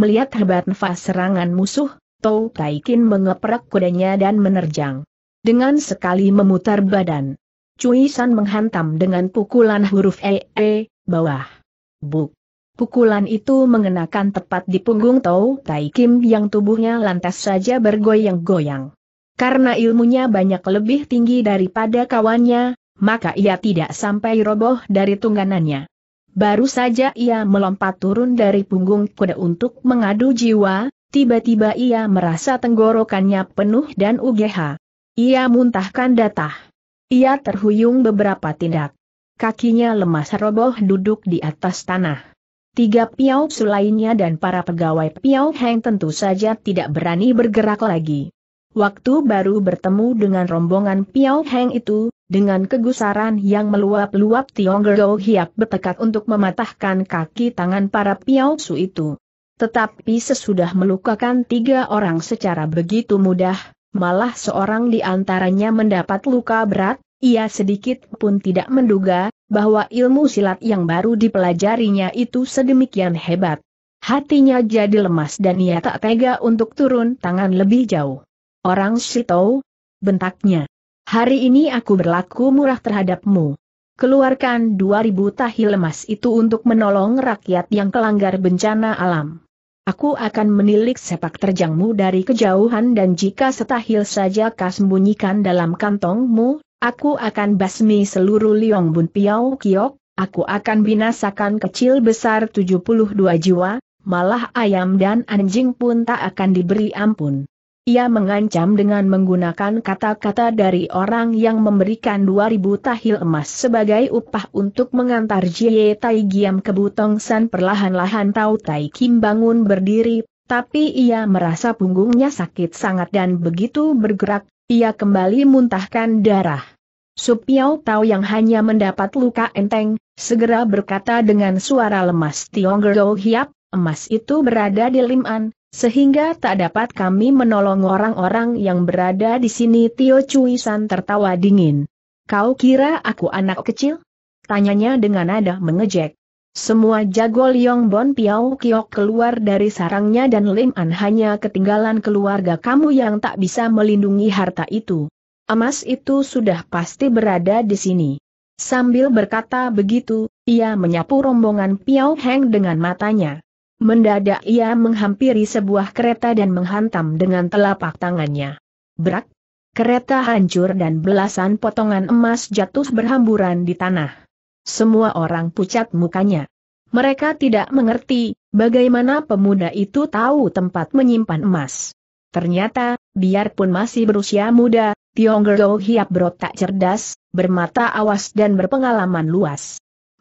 Melihat hebat nafas serangan musuh, Tou Taikin mengeprak kudanya dan menerjang. Dengan sekali memutar badan, Cui San menghantam dengan pukulan huruf E, -E bawah. Buk. Pukulan itu mengenakan tepat di punggung Tou Taikin yang tubuhnya lantas saja bergoyang-goyang. Karena ilmunya banyak lebih tinggi daripada kawannya, maka ia tidak sampai roboh dari tungganannya. Baru saja ia melompat turun dari punggung kuda untuk mengadu jiwa, tiba-tiba ia merasa tenggorokannya penuh dan UGH. Ia muntahkan datah. Ia terhuyung beberapa tindak. Kakinya lemas roboh duduk di atas tanah. Tiga piau sulainya dan para pegawai piau Heng tentu saja tidak berani bergerak lagi. Waktu baru bertemu dengan rombongan piau Heng itu, dengan kegusaran yang meluap-luap Tiong Gergau Hiap bertekad untuk mematahkan kaki tangan para piausu itu. Tetapi sesudah melukakan tiga orang secara begitu mudah, malah seorang di antaranya mendapat luka berat, ia sedikit pun tidak menduga bahwa ilmu silat yang baru dipelajarinya itu sedemikian hebat. Hatinya jadi lemas dan ia tak tega untuk turun tangan lebih jauh. Orang Shitou, bentaknya. Hari ini aku berlaku murah terhadapmu. Keluarkan 2000 tahil emas itu untuk menolong rakyat yang kelanggar bencana alam. Aku akan menilik sepak terjangmu dari kejauhan dan jika setahil saja kau sembunyikan dalam kantongmu, aku akan basmi seluruh Liong Bun Piao Kiok, aku akan binasakan kecil besar 72 jiwa, malah ayam dan anjing pun tak akan diberi ampun. Ia mengancam dengan menggunakan kata-kata dari orang yang memberikan 2000 tahil emas sebagai upah untuk mengantar Jie Tai Giam ke Butong San perlahan-lahan Tau Tai Kim bangun berdiri, tapi ia merasa punggungnya sakit sangat dan begitu bergerak, ia kembali muntahkan darah. Supiao Tao yang hanya mendapat luka enteng, segera berkata dengan suara lemas Tiong Gerdo Hiap, emas itu berada di Liman, sehingga tak dapat kami menolong orang-orang yang berada di sini Tio Cui San tertawa dingin. Kau kira aku anak kecil? Tanyanya dengan nada mengejek. Semua jago Liong Bon Piao Kiok keluar dari sarangnya dan Lim An hanya ketinggalan keluarga kamu yang tak bisa melindungi harta itu. Emas itu sudah pasti berada di sini. Sambil berkata begitu, ia menyapu rombongan Piao Heng dengan matanya. Mendadak ia menghampiri sebuah kereta dan menghantam dengan telapak tangannya. Brak! Kereta hancur dan belasan potongan emas jatuh berhamburan di tanah. Semua orang pucat mukanya. Mereka tidak mengerti, bagaimana pemuda itu tahu tempat menyimpan emas. Ternyata, biarpun masih berusia muda, Tiongkok hiap berotak cerdas, bermata awas dan berpengalaman luas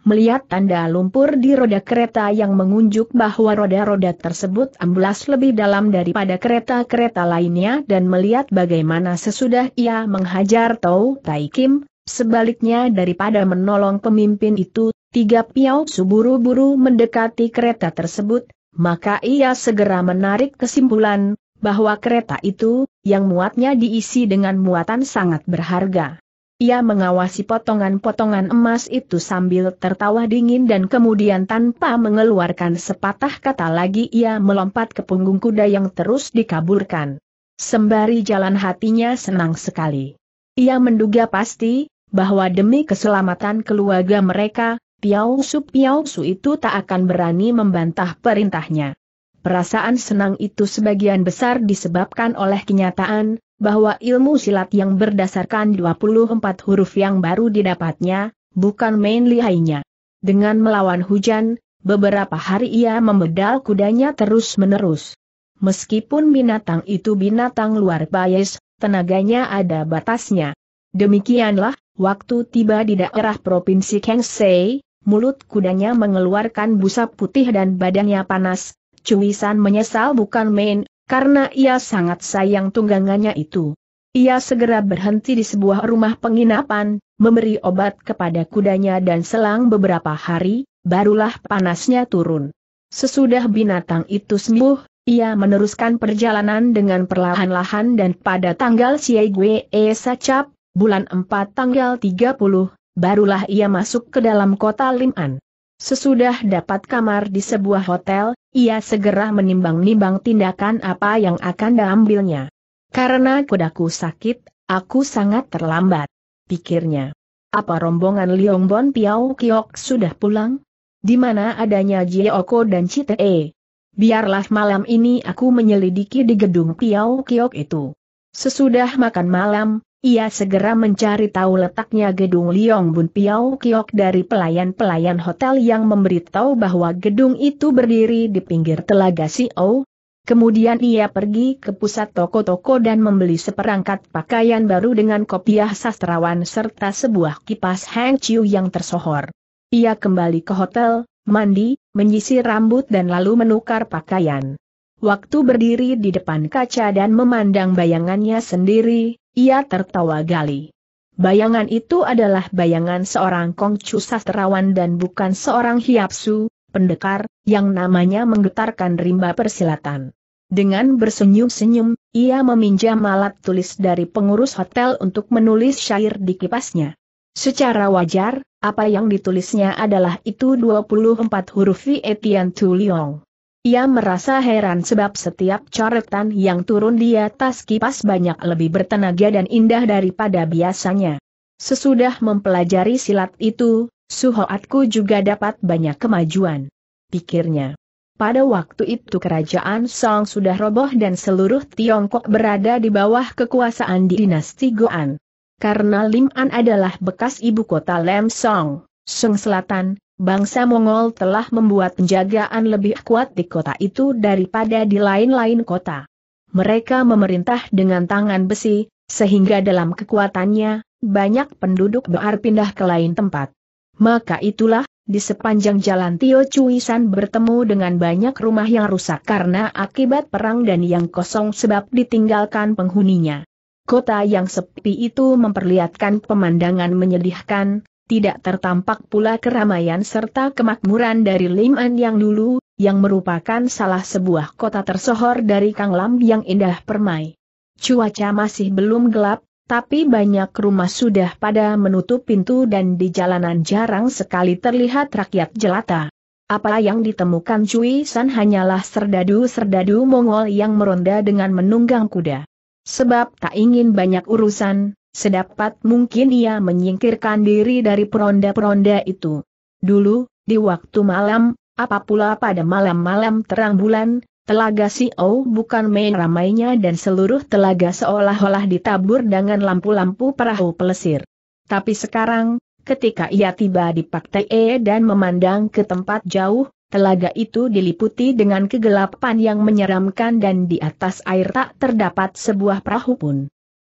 melihat tanda lumpur di roda kereta yang mengunjuk bahwa roda-roda tersebut amblas lebih dalam daripada kereta-kereta lainnya dan melihat bagaimana sesudah ia menghajar Tau Tai Kim, sebaliknya daripada menolong pemimpin itu, tiga piau suburu-buru mendekati kereta tersebut, maka ia segera menarik kesimpulan, bahwa kereta itu, yang muatnya diisi dengan muatan sangat berharga. Ia mengawasi potongan-potongan emas itu sambil tertawa dingin dan kemudian tanpa mengeluarkan sepatah kata lagi ia melompat ke punggung kuda yang terus dikaburkan. Sembari jalan hatinya senang sekali. Ia menduga pasti, bahwa demi keselamatan keluarga mereka, Piao Su Piao Su itu tak akan berani membantah perintahnya. Perasaan senang itu sebagian besar disebabkan oleh kenyataan, bahwa ilmu silat yang berdasarkan 24 huruf yang baru didapatnya, bukan main lihainya. Dengan melawan hujan, beberapa hari ia membedal kudanya terus-menerus. Meskipun binatang itu binatang luar bias, tenaganya ada batasnya. Demikianlah, waktu tiba di daerah Provinsi Kengsei, mulut kudanya mengeluarkan busa putih dan badannya panas, Cuisan menyesal bukan main, karena ia sangat sayang tunggangannya itu. Ia segera berhenti di sebuah rumah penginapan, memberi obat kepada kudanya dan selang beberapa hari, barulah panasnya turun. Sesudah binatang itu sembuh, ia meneruskan perjalanan dengan perlahan-lahan dan pada tanggal Siegwe Sacap, bulan 4 tanggal 30, barulah ia masuk ke dalam kota Lim'an. Sesudah dapat kamar di sebuah hotel, ia segera menimbang-nimbang tindakan apa yang akan diambilnya. Karena kudaku sakit, aku sangat terlambat. Pikirnya. Apa rombongan Liongbon Piao Kiok sudah pulang? Di mana adanya Jioko dan Cite? Biarlah malam ini aku menyelidiki di gedung Piao Kiok itu. Sesudah makan malam, ia segera mencari tahu letaknya gedung Liong Bun Piao Kiok dari pelayan-pelayan hotel yang memberitahu bahwa gedung itu berdiri di pinggir telaga Sio. Kemudian ia pergi ke pusat toko-toko dan membeli seperangkat pakaian baru dengan kopiah sastrawan serta sebuah kipas Hang Chiu yang tersohor. Ia kembali ke hotel, mandi, menyisir rambut dan lalu menukar pakaian. Waktu berdiri di depan kaca dan memandang bayangannya sendiri, ia tertawa gali. Bayangan itu adalah bayangan seorang kongcu sastrawan dan bukan seorang hiapsu, pendekar, yang namanya menggetarkan rimba persilatan. Dengan bersenyum-senyum, ia meminjam alat tulis dari pengurus hotel untuk menulis syair di kipasnya. Secara wajar, apa yang ditulisnya adalah itu 24 huruf Vietian Tuliong. Ia merasa heran sebab setiap coretan yang turun di atas kipas banyak lebih bertenaga dan indah daripada biasanya. Sesudah mempelajari silat itu, Suhoatku juga dapat banyak kemajuan. Pikirnya. Pada waktu itu kerajaan Song sudah roboh dan seluruh Tiongkok berada di bawah kekuasaan di dinasti Goan. Karena Lim An adalah bekas ibu kota Lem Song, Sung Selatan, Bangsa Mongol telah membuat penjagaan lebih kuat di kota itu daripada di lain-lain kota. Mereka memerintah dengan tangan besi, sehingga dalam kekuatannya, banyak penduduk bear pindah ke lain tempat. Maka itulah, di sepanjang jalan Tio Cuisan bertemu dengan banyak rumah yang rusak karena akibat perang dan yang kosong sebab ditinggalkan penghuninya. Kota yang sepi itu memperlihatkan pemandangan menyedihkan, tidak tertampak pula keramaian serta kemakmuran dari Liman yang dulu, yang merupakan salah sebuah kota tersohor dari Kang Kanglam yang indah permai. Cuaca masih belum gelap, tapi banyak rumah sudah pada menutup pintu dan di jalanan jarang sekali terlihat rakyat jelata. Apa yang ditemukan Cui San hanyalah serdadu-serdadu Mongol yang meronda dengan menunggang kuda. Sebab tak ingin banyak urusan, Sedapat mungkin ia menyingkirkan diri dari peronda-peronda itu. Dulu, di waktu malam, apa pula pada malam-malam terang bulan, telaga si O bukan main ramainya dan seluruh telaga seolah-olah ditabur dengan lampu-lampu perahu pelesir. Tapi sekarang, ketika ia tiba di E dan memandang ke tempat jauh, Telaga itu diliputi dengan kegelapan yang menyeramkan dan di atas air tak terdapat sebuah perahu pun.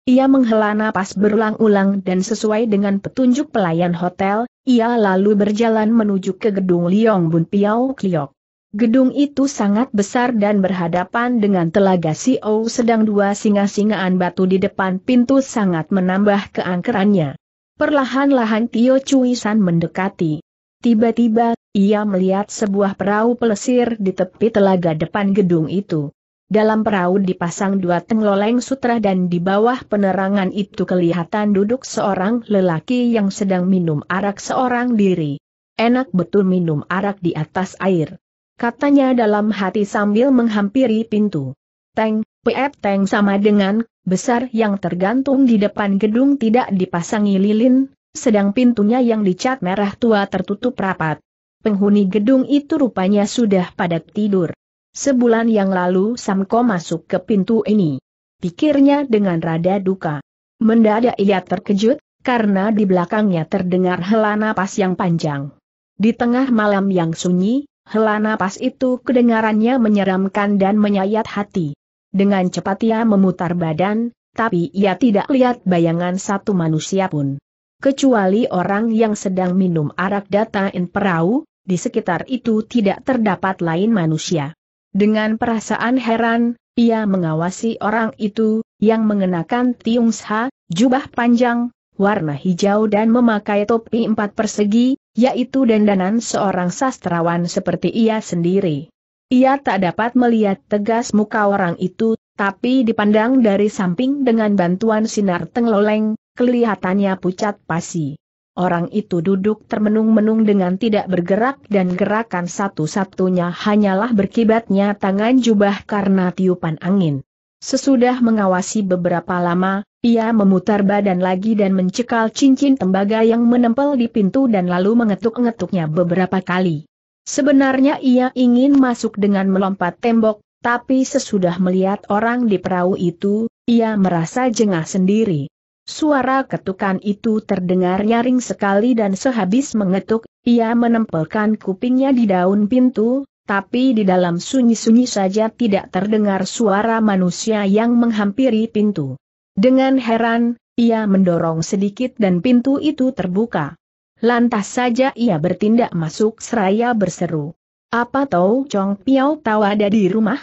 Ia menghela napas berulang-ulang dan sesuai dengan petunjuk pelayan hotel, ia lalu berjalan menuju ke gedung Liong Bun Piao Kliok. Gedung itu sangat besar dan berhadapan dengan telaga Siou sedang dua singa-singaan batu di depan pintu sangat menambah keangkerannya. Perlahan-lahan Tio Cui San mendekati. Tiba-tiba, ia melihat sebuah perahu pelesir di tepi telaga depan gedung itu. Dalam perahu dipasang dua tengloleng sutra dan di bawah penerangan itu kelihatan duduk seorang lelaki yang sedang minum arak seorang diri. Enak betul minum arak di atas air. Katanya dalam hati sambil menghampiri pintu. Teng, pep teng sama dengan, besar yang tergantung di depan gedung tidak dipasangi lilin, sedang pintunya yang dicat merah tua tertutup rapat. Penghuni gedung itu rupanya sudah padat tidur. Sebulan yang lalu Samko masuk ke pintu ini. Pikirnya dengan rada duka. Mendadak ia terkejut, karena di belakangnya terdengar hela napas yang panjang. Di tengah malam yang sunyi, hela napas itu kedengarannya menyeramkan dan menyayat hati. Dengan cepat ia memutar badan, tapi ia tidak lihat bayangan satu manusia pun. Kecuali orang yang sedang minum arak data in perahu, di sekitar itu tidak terdapat lain manusia. Dengan perasaan heran, ia mengawasi orang itu, yang mengenakan tiung sha, jubah panjang, warna hijau dan memakai topi empat persegi, yaitu dandanan seorang sastrawan seperti ia sendiri. Ia tak dapat melihat tegas muka orang itu, tapi dipandang dari samping dengan bantuan sinar tengloleng, kelihatannya pucat pasi. Orang itu duduk termenung-menung dengan tidak bergerak dan gerakan satu-satunya hanyalah berkibatnya tangan jubah karena tiupan angin. Sesudah mengawasi beberapa lama, ia memutar badan lagi dan mencekal cincin tembaga yang menempel di pintu dan lalu mengetuk-ngetuknya beberapa kali. Sebenarnya ia ingin masuk dengan melompat tembok, tapi sesudah melihat orang di perahu itu, ia merasa jengah sendiri. Suara ketukan itu terdengar nyaring sekali dan sehabis mengetuk, ia menempelkan kupingnya di daun pintu, tapi di dalam sunyi-sunyi saja tidak terdengar suara manusia yang menghampiri pintu. Dengan heran, ia mendorong sedikit dan pintu itu terbuka. Lantas saja ia bertindak masuk seraya berseru. Apa tahu Chong Piao tahu ada di rumah?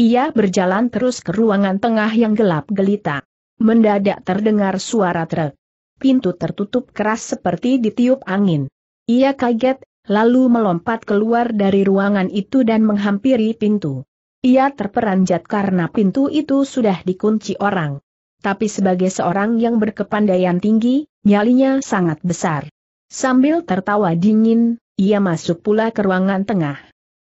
Ia berjalan terus ke ruangan tengah yang gelap gelita. Mendadak terdengar suara truk. Pintu tertutup keras seperti ditiup angin. Ia kaget, lalu melompat keluar dari ruangan itu dan menghampiri pintu. Ia terperanjat karena pintu itu sudah dikunci orang. Tapi sebagai seorang yang berkepandaian tinggi, nyalinya sangat besar. Sambil tertawa dingin, ia masuk pula ke ruangan tengah.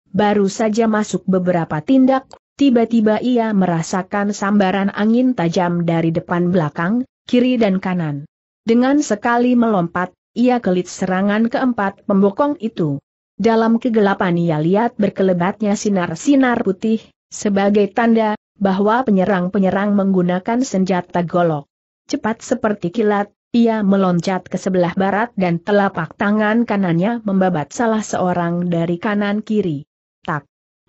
Baru saja masuk beberapa tindak, tiba-tiba ia merasakan sambaran angin tajam dari depan belakang, kiri dan kanan. Dengan sekali melompat, ia kelit serangan keempat pembokong itu. Dalam kegelapan ia lihat berkelebatnya sinar-sinar putih, sebagai tanda bahwa penyerang-penyerang menggunakan senjata golok. Cepat seperti kilat, ia meloncat ke sebelah barat dan telapak tangan kanannya membabat salah seorang dari kanan kiri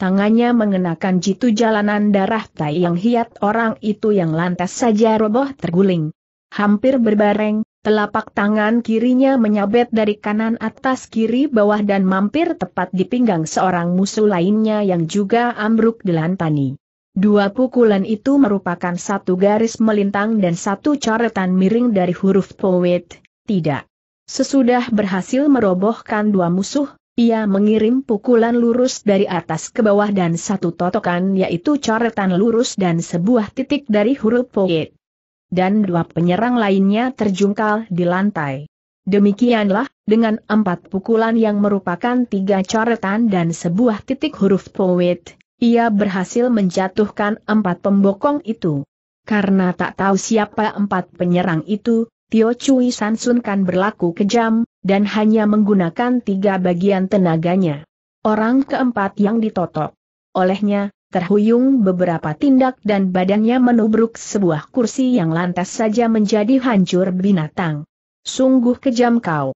tangannya mengenakan jitu jalanan darah tai yang hiat orang itu yang lantas saja roboh terguling. Hampir berbareng, telapak tangan kirinya menyabet dari kanan atas kiri bawah dan mampir tepat di pinggang seorang musuh lainnya yang juga ambruk di lantani. Dua pukulan itu merupakan satu garis melintang dan satu coretan miring dari huruf poet, tidak. Sesudah berhasil merobohkan dua musuh, ia mengirim pukulan lurus dari atas ke bawah dan satu totokan yaitu coretan lurus dan sebuah titik dari huruf poet. Dan dua penyerang lainnya terjungkal di lantai. Demikianlah, dengan empat pukulan yang merupakan tiga coretan dan sebuah titik huruf poet, ia berhasil menjatuhkan empat pembokong itu. Karena tak tahu siapa empat penyerang itu, Tio Cui Sansun kan berlaku kejam, dan hanya menggunakan tiga bagian tenaganya. Orang keempat yang ditotok olehnya, terhuyung beberapa tindak dan badannya menubruk sebuah kursi yang lantas saja menjadi hancur binatang. Sungguh kejam kau.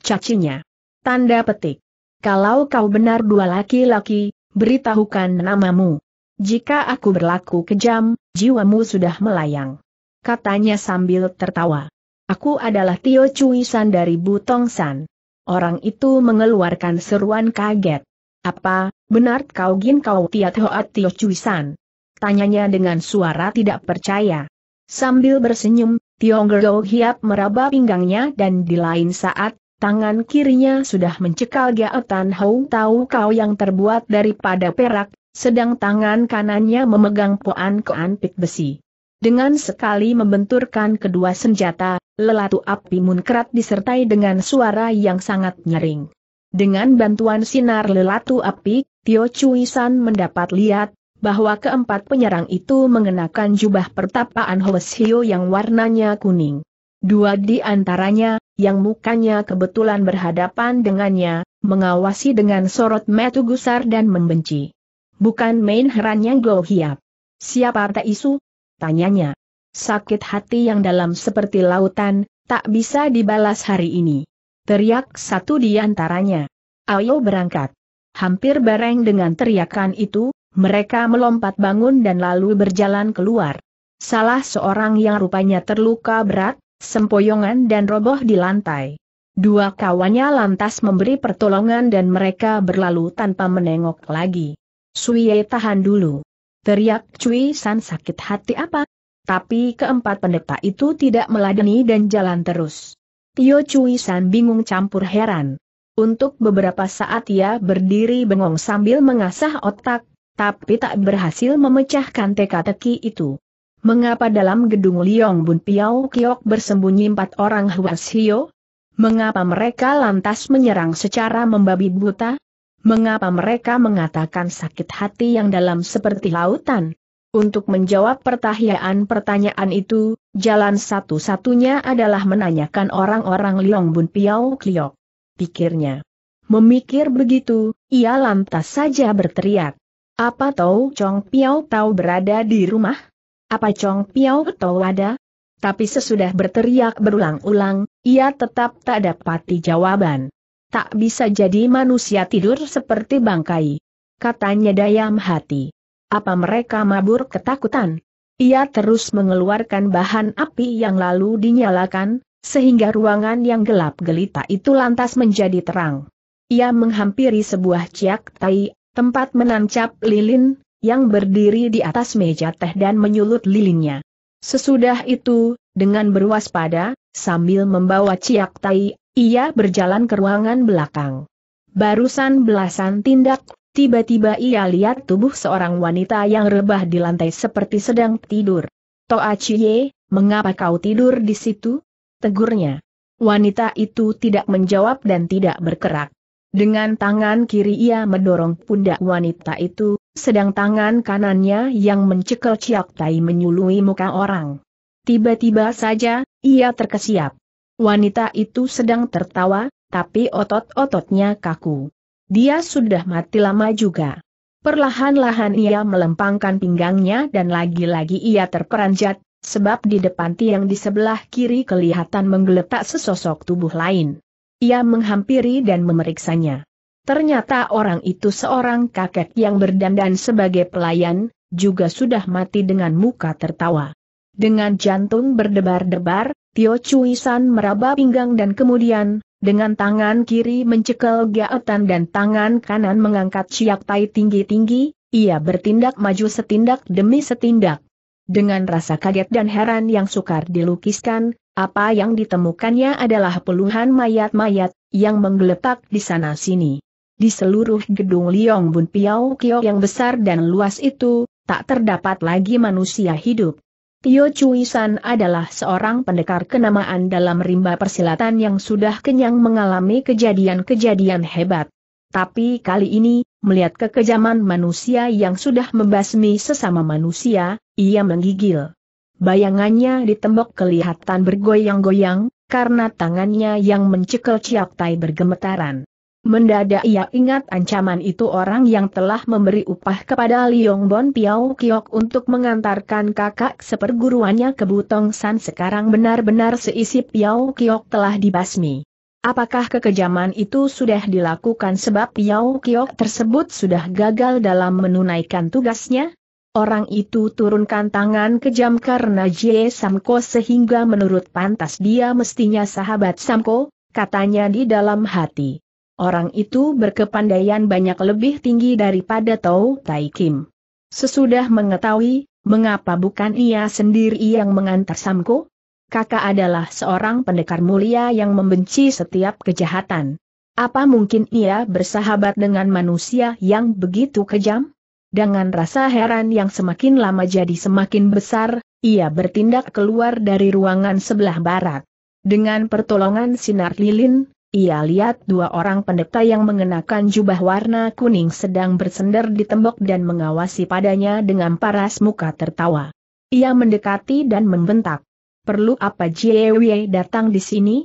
Cacinya. Tanda petik. Kalau kau benar dua laki-laki, beritahukan namamu. Jika aku berlaku kejam, jiwamu sudah melayang. Katanya sambil tertawa. Aku adalah Tio Cui San dari Butong San. Orang itu mengeluarkan seruan kaget. Apa, benar kau gin kau tiat hoat Tio Cui San? Tanyanya dengan suara tidak percaya. Sambil bersenyum, Tiong Gerdo Hiap meraba pinggangnya dan di lain saat, tangan kirinya sudah mencekal gaetan Hou Tau Kau yang terbuat daripada perak, sedang tangan kanannya memegang poan keanpit besi. Dengan sekali membenturkan kedua senjata, lelatu api munkrat disertai dengan suara yang sangat nyering. Dengan bantuan sinar lelatu api, Tio Cui San mendapat lihat, bahwa keempat penyerang itu mengenakan jubah pertapaan Hoesio yang warnanya kuning. Dua di antaranya, yang mukanya kebetulan berhadapan dengannya, mengawasi dengan sorot metu gusar dan membenci. Bukan main herannya Go Hiap. Siapa tak isu? Tanyanya sakit hati yang dalam seperti lautan, tak bisa dibalas hari ini. Teriak satu di antaranya. Ayo berangkat. Hampir bareng dengan teriakan itu, mereka melompat bangun dan lalu berjalan keluar. Salah seorang yang rupanya terluka berat, sempoyongan dan roboh di lantai. Dua kawannya lantas memberi pertolongan dan mereka berlalu tanpa menengok lagi. Suye tahan dulu. Teriak Cui San sakit hati apa, tapi keempat pendeta itu tidak meladeni dan jalan terus. Tio Cui San bingung campur heran. Untuk beberapa saat ia berdiri bengong sambil mengasah otak, tapi tak berhasil memecahkan teka-teki itu. Mengapa dalam gedung Liong Bun Piao Kiok bersembunyi empat orang Huas Hio? Mengapa mereka lantas menyerang secara membabi buta? Mengapa mereka mengatakan sakit hati yang dalam seperti lautan? Untuk menjawab pertanyaan-pertanyaan itu, jalan satu-satunya adalah menanyakan orang-orang Liong Bun Piao Kliok. Pikirnya. Memikir begitu, ia lantas saja berteriak. Apa tahu Chong Piao tahu berada di rumah? Apa Chong Piao tahu ada? Tapi sesudah berteriak berulang-ulang, ia tetap tak dapat jawaban. Tak bisa jadi manusia tidur seperti bangkai. Katanya dayam hati. Apa mereka mabur ketakutan? Ia terus mengeluarkan bahan api yang lalu dinyalakan, sehingga ruangan yang gelap gelita itu lantas menjadi terang. Ia menghampiri sebuah ciak tai, tempat menancap lilin, yang berdiri di atas meja teh dan menyulut lilinnya. Sesudah itu, dengan berwaspada, sambil membawa ciak tai, ia berjalan ke ruangan belakang. Barusan belasan tindak Tiba-tiba ia lihat tubuh seorang wanita yang rebah di lantai seperti sedang tidur. Toa ah Cie, mengapa kau tidur di situ? Tegurnya. Wanita itu tidak menjawab dan tidak bergerak. Dengan tangan kiri ia mendorong pundak wanita itu, sedang tangan kanannya yang mencekel ciak tai menyului muka orang. Tiba-tiba saja, ia terkesiap. Wanita itu sedang tertawa, tapi otot-ototnya kaku. Dia sudah mati lama juga. Perlahan-lahan ia melempangkan pinggangnya dan lagi-lagi ia terperanjat, sebab di depan tiang di sebelah kiri kelihatan menggeletak sesosok tubuh lain. Ia menghampiri dan memeriksanya. Ternyata orang itu seorang kakek yang berdandan sebagai pelayan, juga sudah mati dengan muka tertawa. Dengan jantung berdebar-debar, Tio Cui San meraba pinggang dan kemudian, dengan tangan kiri mencekel gaetan dan tangan kanan mengangkat siak tai tinggi-tinggi, ia bertindak maju setindak demi setindak. Dengan rasa kaget dan heran yang sukar dilukiskan, apa yang ditemukannya adalah puluhan mayat-mayat, yang menggeletak di sana-sini. Di seluruh gedung Liong Bun Piao Kio yang besar dan luas itu, tak terdapat lagi manusia hidup. Tio Cui San adalah seorang pendekar kenamaan dalam rimba persilatan yang sudah kenyang mengalami kejadian-kejadian hebat. Tapi kali ini, melihat kekejaman manusia yang sudah membasmi sesama manusia, ia menggigil. Bayangannya di tembok kelihatan bergoyang-goyang, karena tangannya yang mencekel Ciak Tai bergemetaran. Mendadak ia ingat ancaman itu orang yang telah memberi upah kepada Liong Bon Piao Kiok untuk mengantarkan kakak seperguruannya ke Butong San sekarang benar-benar seisi Piao Kiok telah dibasmi. Apakah kekejaman itu sudah dilakukan sebab Piao Kiok tersebut sudah gagal dalam menunaikan tugasnya? Orang itu turunkan tangan kejam karena Jie Samko sehingga menurut pantas dia mestinya sahabat Samko, katanya di dalam hati. Orang itu berkepandaian banyak lebih tinggi daripada Tau Tai Kim. Sesudah mengetahui, mengapa bukan ia sendiri yang mengantar Samko? Kakak adalah seorang pendekar mulia yang membenci setiap kejahatan. Apa mungkin ia bersahabat dengan manusia yang begitu kejam? Dengan rasa heran yang semakin lama jadi semakin besar, ia bertindak keluar dari ruangan sebelah barat. Dengan pertolongan sinar lilin, ia lihat dua orang pendeta yang mengenakan jubah warna kuning sedang bersender di tembok dan mengawasi padanya dengan paras muka tertawa. Ia mendekati dan membentak. Perlu apa JW datang di sini?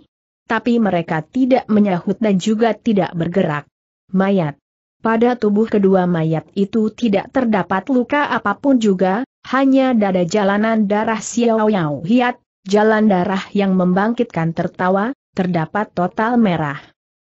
Tapi mereka tidak menyahut dan juga tidak bergerak. Mayat. Pada tubuh kedua mayat itu tidak terdapat luka apapun juga, hanya dada jalanan darah Xiao Yao Hiat, jalan darah yang membangkitkan tertawa, terdapat total merah.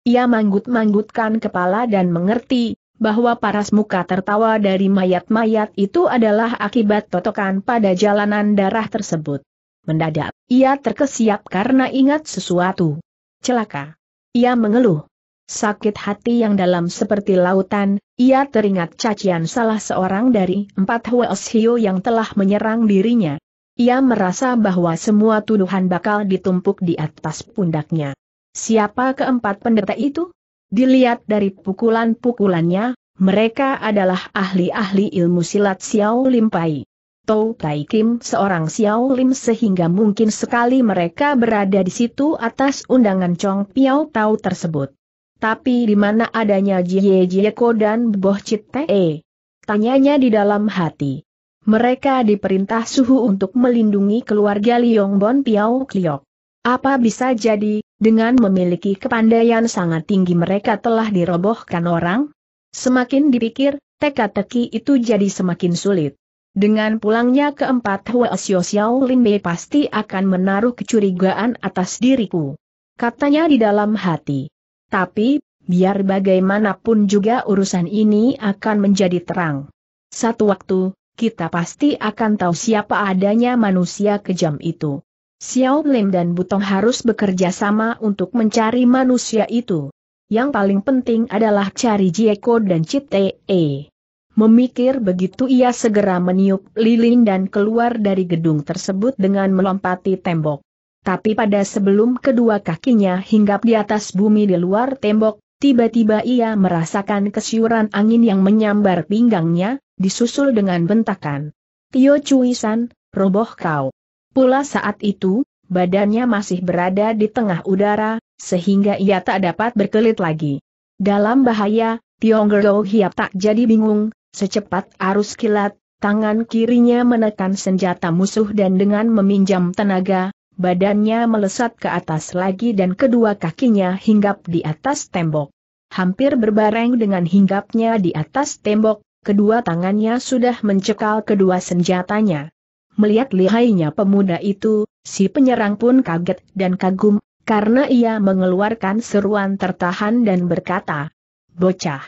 Ia manggut-manggutkan kepala dan mengerti, bahwa paras muka tertawa dari mayat-mayat itu adalah akibat totokan pada jalanan darah tersebut. Mendadak, ia terkesiap karena ingat sesuatu. Celaka. Ia mengeluh. Sakit hati yang dalam seperti lautan, ia teringat cacian salah seorang dari empat Huos yang telah menyerang dirinya. Ia merasa bahwa semua tuduhan bakal ditumpuk di atas pundaknya. Siapa keempat pendeta itu? Dilihat dari pukulan-pukulannya, mereka adalah ahli-ahli ilmu silat Xiao Lim Pai. Tou Tai Kim seorang Xiao Lim sehingga mungkin sekali mereka berada di situ atas undangan Chong Piao Tau tersebut. Tapi di mana adanya Jie Jie Ko dan Boh Chit Te? Tanyanya di dalam hati. Mereka diperintah suhu untuk melindungi keluarga Bon Piao Kliok. Apa bisa jadi, dengan memiliki kepandaian sangat tinggi mereka telah dirobohkan orang? Semakin dipikir, teka-teki itu jadi semakin sulit. Dengan pulangnya keempat Hwa Xiao Xiao Bei pasti akan menaruh kecurigaan atas diriku. Katanya di dalam hati. Tapi, biar bagaimanapun juga urusan ini akan menjadi terang. Satu waktu, kita pasti akan tahu siapa adanya manusia kejam itu. Xiao Lim dan Butong harus bekerja sama untuk mencari manusia itu. Yang paling penting adalah cari Jieko dan Cite. -e. Memikir begitu ia segera meniup lilin dan keluar dari gedung tersebut dengan melompati tembok. Tapi pada sebelum kedua kakinya hinggap di atas bumi di luar tembok, Tiba-tiba ia merasakan kesiuran angin yang menyambar pinggangnya, disusul dengan bentakan. Tio Cuisan, roboh kau. Pula saat itu, badannya masih berada di tengah udara, sehingga ia tak dapat berkelit lagi. Dalam bahaya, Tionggerlo Hiap tak jadi bingung, secepat arus kilat, tangan kirinya menekan senjata musuh dan dengan meminjam tenaga, badannya melesat ke atas lagi dan kedua kakinya hinggap di atas tembok. Hampir berbareng dengan hinggapnya di atas tembok, kedua tangannya sudah mencekal kedua senjatanya. Melihat lihainya pemuda itu, si penyerang pun kaget dan kagum, karena ia mengeluarkan seruan tertahan dan berkata, Bocah!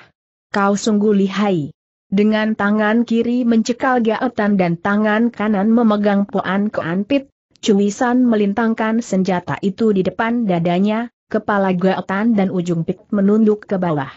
Kau sungguh lihai! Dengan tangan kiri mencekal gaetan dan tangan kanan memegang poan keanpit, Cuisan melintangkan senjata itu di depan dadanya, kepala gaotan dan ujung pik menunduk ke bawah.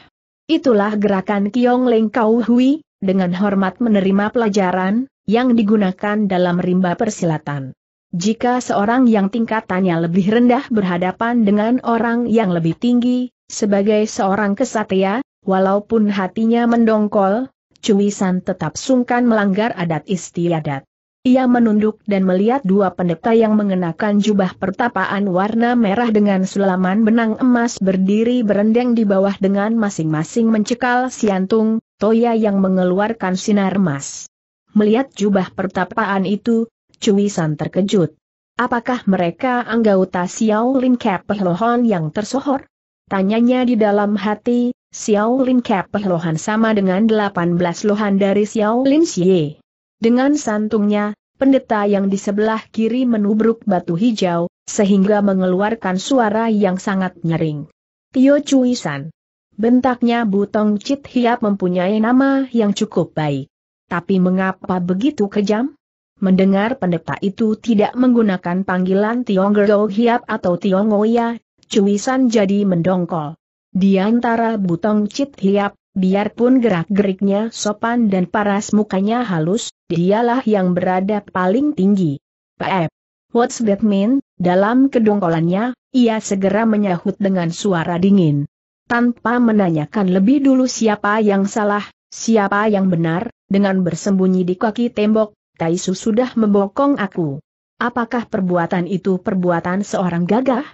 Itulah gerakan Kiong Leng Kau Hui, dengan hormat menerima pelajaran, yang digunakan dalam rimba persilatan. Jika seorang yang tingkatannya lebih rendah berhadapan dengan orang yang lebih tinggi, sebagai seorang kesatria, walaupun hatinya mendongkol, Cuisan tetap sungkan melanggar adat istiadat. Ia menunduk dan melihat dua pendeta yang mengenakan jubah pertapaan warna merah dengan sulaman benang emas berdiri berendeng di bawah dengan masing-masing mencekal siantung, toya yang mengeluarkan sinar emas. Melihat jubah pertapaan itu, Cui San terkejut. Apakah mereka anggota Xiao Lin Kepehlohan yang tersohor? Tanyanya di dalam hati, Xiao Lin Kepehlohan sama dengan 18 lohan dari Xiao Lin Xie. Dengan santungnya, pendeta yang di sebelah kiri menubruk batu hijau, sehingga mengeluarkan suara yang sangat nyering. Tio San. Bentaknya Butong Cit Hiap mempunyai nama yang cukup baik. Tapi mengapa begitu kejam? Mendengar pendeta itu tidak menggunakan panggilan Tionggo Hiap atau ya, Cui San jadi mendongkol. Di antara Butong Cit Hiap, biarpun gerak-geriknya sopan dan paras mukanya halus, dialah yang berada paling tinggi. Pep. What's that mean? Dalam kedongkolannya, ia segera menyahut dengan suara dingin. Tanpa menanyakan lebih dulu siapa yang salah, siapa yang benar, dengan bersembunyi di kaki tembok, Taisu sudah membokong aku. Apakah perbuatan itu perbuatan seorang gagah?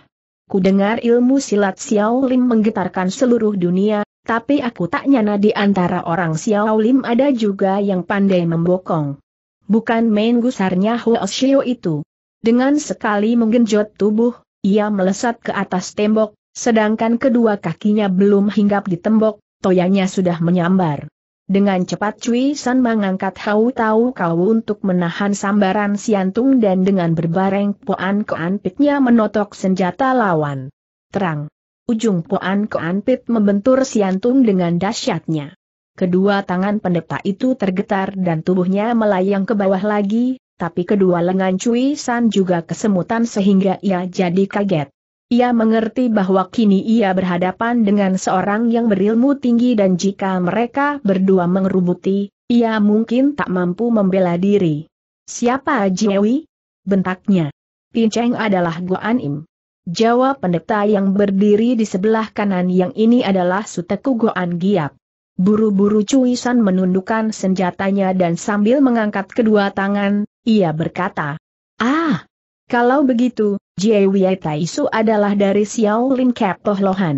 Kudengar ilmu silat Xiao Lim menggetarkan seluruh dunia, tapi aku tak nyana di antara orang Xiao Lim ada juga yang pandai membokong. Bukan main gusarnya Huo Xiao itu. Dengan sekali menggenjot tubuh, ia melesat ke atas tembok, sedangkan kedua kakinya belum hinggap di tembok, toyanya sudah menyambar. Dengan cepat Cui San mengangkat Hau Tau Kau untuk menahan sambaran Siantung dan dengan berbareng Poan keanpitnya menotok senjata lawan. Terang. Ujung Poan keanpit membentur Siantung dengan dahsyatnya. Kedua tangan pendeta itu tergetar dan tubuhnya melayang ke bawah lagi, tapi kedua lengan Cui San juga kesemutan sehingga ia jadi kaget. Ia mengerti bahwa kini ia berhadapan dengan seorang yang berilmu tinggi dan jika mereka berdua mengerubuti, ia mungkin tak mampu membela diri. Siapa Jiwi? Bentaknya. Pinceng adalah Guan Im. Jawab pendeta yang berdiri di sebelah kanan yang ini adalah Suteku Goan Giap. Buru-buru Cuisan menundukkan senjatanya dan sambil mengangkat kedua tangan, ia berkata, Ah! Kalau begitu, Tai Taisu adalah dari Xiao Lin Xiaolin Lohan.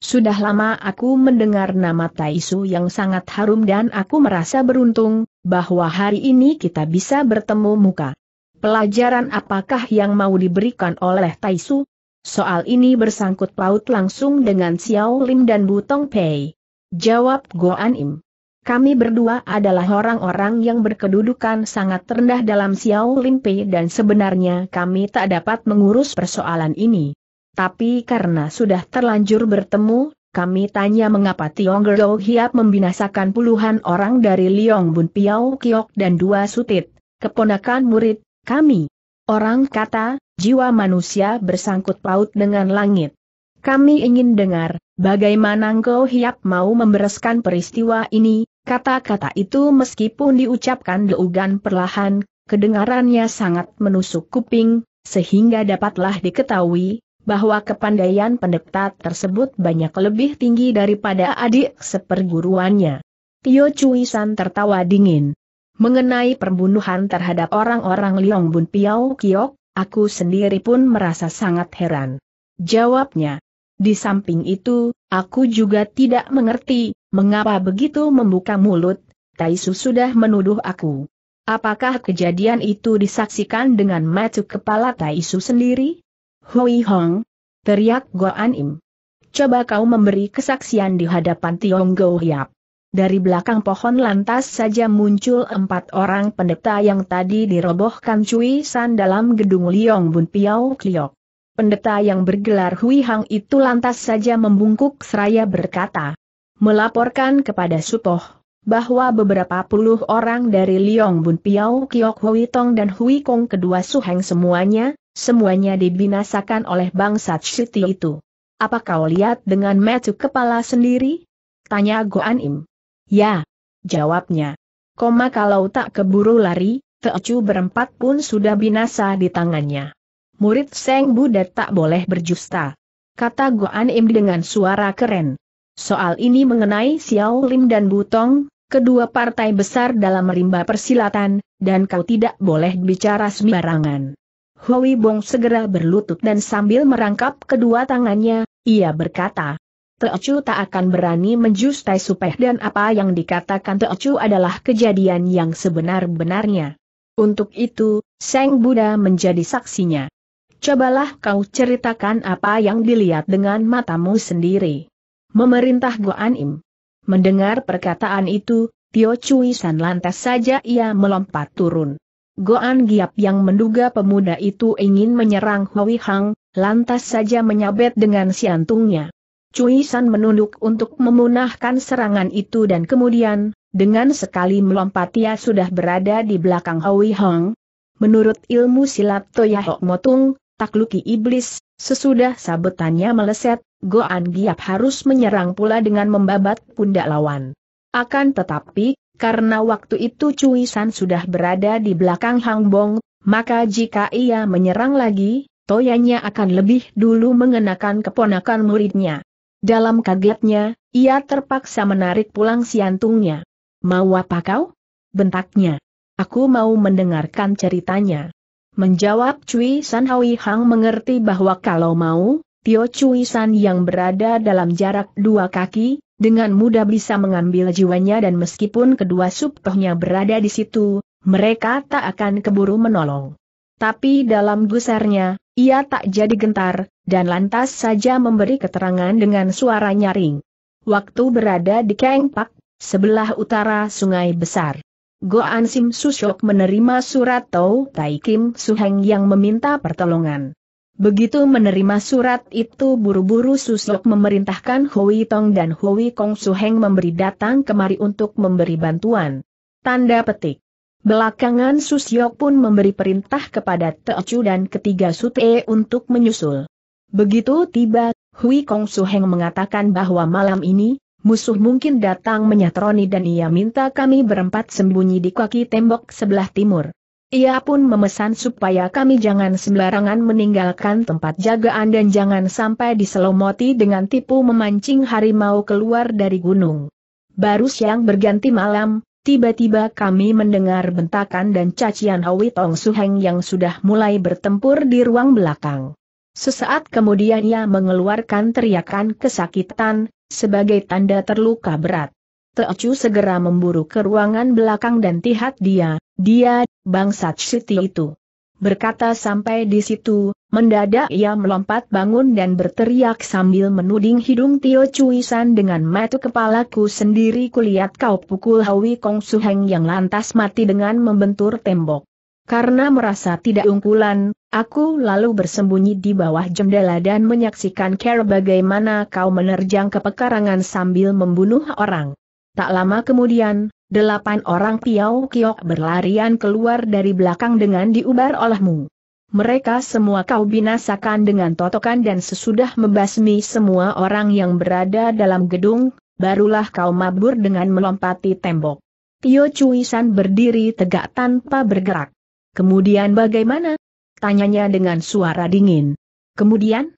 Sudah lama aku mendengar nama Taisu yang sangat harum dan aku merasa beruntung, bahwa hari ini kita bisa bertemu muka. Pelajaran apakah yang mau diberikan oleh Taisu? Soal ini bersangkut paut langsung dengan Xiao Lim dan Butong Pei. Jawab Goan Im. Kami berdua adalah orang-orang yang berkedudukan sangat rendah dalam Xiao Lim Pei dan sebenarnya kami tak dapat mengurus persoalan ini. Tapi karena sudah terlanjur bertemu, kami tanya mengapa Tiong Gerdo Hiap membinasakan puluhan orang dari Liong Bun Piao Kiok dan dua sutit, keponakan murid, kami. Orang kata, jiwa manusia bersangkut paut dengan langit. Kami ingin dengar, bagaimana engkau hiap mau membereskan peristiwa ini, kata-kata itu meskipun diucapkan Deugan perlahan, kedengarannya sangat menusuk kuping, sehingga dapatlah diketahui, bahwa kepandaian pendeta tersebut banyak lebih tinggi daripada adik seperguruannya. Tio Cui San tertawa dingin. Mengenai pembunuhan terhadap orang-orang Liong Bun Piao Kiok, Aku sendiri pun merasa sangat heran. Jawabnya. Di samping itu, aku juga tidak mengerti, mengapa begitu membuka mulut, Taisu sudah menuduh aku. Apakah kejadian itu disaksikan dengan mata kepala Taisu sendiri? Hui Hong! Teriak Goan Im. Coba kau memberi kesaksian di hadapan Tiong Go Hiap. Dari belakang pohon lantas saja muncul empat orang pendeta yang tadi dirobohkan Cui San dalam gedung Liong Bun Piao Kliok. Pendeta yang bergelar Hui Hang itu lantas saja membungkuk seraya berkata, melaporkan kepada Sutoh, bahwa beberapa puluh orang dari Liong Bun Piao Kliok Hui Tong dan Hui Kong kedua Suheng semuanya, semuanya dibinasakan oleh bangsa City itu. Apa kau lihat dengan metu kepala sendiri? Tanya Goan Im. Ya, jawabnya. Koma kalau tak keburu lari, Teocu berempat pun sudah binasa di tangannya. Murid Seng Buddha tak boleh berjusta. Kata Goan Im dengan suara keren. Soal ini mengenai Xiao Lim dan Butong, kedua partai besar dalam rimba persilatan, dan kau tidak boleh bicara sembarangan. Hui Bong segera berlutut dan sambil merangkap kedua tangannya, ia berkata, Teocu tak akan berani menjustai Supeh dan apa yang dikatakan Teocu adalah kejadian yang sebenar-benarnya. Untuk itu, Seng Buddha menjadi saksinya. Cobalah kau ceritakan apa yang dilihat dengan matamu sendiri. Memerintah Goan Im. Mendengar perkataan itu, Tio Cui San lantas saja ia melompat turun. Goan Giap yang menduga pemuda itu ingin menyerang Hui Hang, lantas saja menyabet dengan siantungnya. Cui San menunduk untuk memunahkan serangan itu dan kemudian, dengan sekali melompat ia sudah berada di belakang Hoi Hong. Menurut ilmu silat Toya Hok Motung, takluki iblis, sesudah sabetannya meleset, Goan Giap harus menyerang pula dengan membabat pundak lawan. Akan tetapi, karena waktu itu Cui San sudah berada di belakang Hang Bong, maka jika ia menyerang lagi, toyanya akan lebih dulu mengenakan keponakan muridnya. Dalam kagetnya, ia terpaksa menarik pulang siantungnya. Mau apa kau? Bentaknya. Aku mau mendengarkan ceritanya. Menjawab Cui San Hui Hang mengerti bahwa kalau mau, Tio Cui San yang berada dalam jarak dua kaki, dengan mudah bisa mengambil jiwanya dan meskipun kedua subtohnya berada di situ, mereka tak akan keburu menolong. Tapi dalam gusarnya, ia tak jadi gentar, dan lantas saja memberi keterangan dengan suara nyaring. Waktu berada di Kengpak, sebelah utara sungai besar. Goan Sim Susyok menerima surat Tau Tai Kim Suheng yang meminta pertolongan. Begitu menerima surat itu buru-buru Susok memerintahkan Hui Tong dan Hui Kong Suheng memberi datang kemari untuk memberi bantuan. Tanda petik. Belakangan Susyok pun memberi perintah kepada Teochu dan ketiga Sute untuk menyusul. Begitu tiba, Hui Kong Suheng mengatakan bahwa malam ini, musuh mungkin datang menyatroni dan ia minta kami berempat sembunyi di kaki tembok sebelah timur. Ia pun memesan supaya kami jangan sembarangan meninggalkan tempat jagaan dan jangan sampai diselomoti dengan tipu memancing harimau keluar dari gunung. Baru siang berganti malam, Tiba-tiba kami mendengar bentakan dan cacian Hawi Tong Suheng yang sudah mulai bertempur di ruang belakang. Sesaat kemudian ia mengeluarkan teriakan kesakitan, sebagai tanda terluka berat. Teocu segera memburu ke ruangan belakang dan tihat dia, dia, bangsat Siti itu berkata sampai di situ, mendadak ia melompat bangun dan berteriak sambil menuding hidung Tio Cuisan dengan mata kepalaku sendiri kulihat kau pukul Hawi Kong Suheng yang lantas mati dengan membentur tembok. Karena merasa tidak unggulan, aku lalu bersembunyi di bawah jendela dan menyaksikan Care bagaimana kau menerjang ke pekarangan sambil membunuh orang. Tak lama kemudian, delapan orang Piau Kiok berlarian keluar dari belakang dengan diubar olehmu. Mereka semua kau binasakan dengan totokan dan sesudah membasmi semua orang yang berada dalam gedung, barulah kau mabur dengan melompati tembok. Tio Cuisan berdiri tegak tanpa bergerak. Kemudian bagaimana? Tanyanya dengan suara dingin. Kemudian?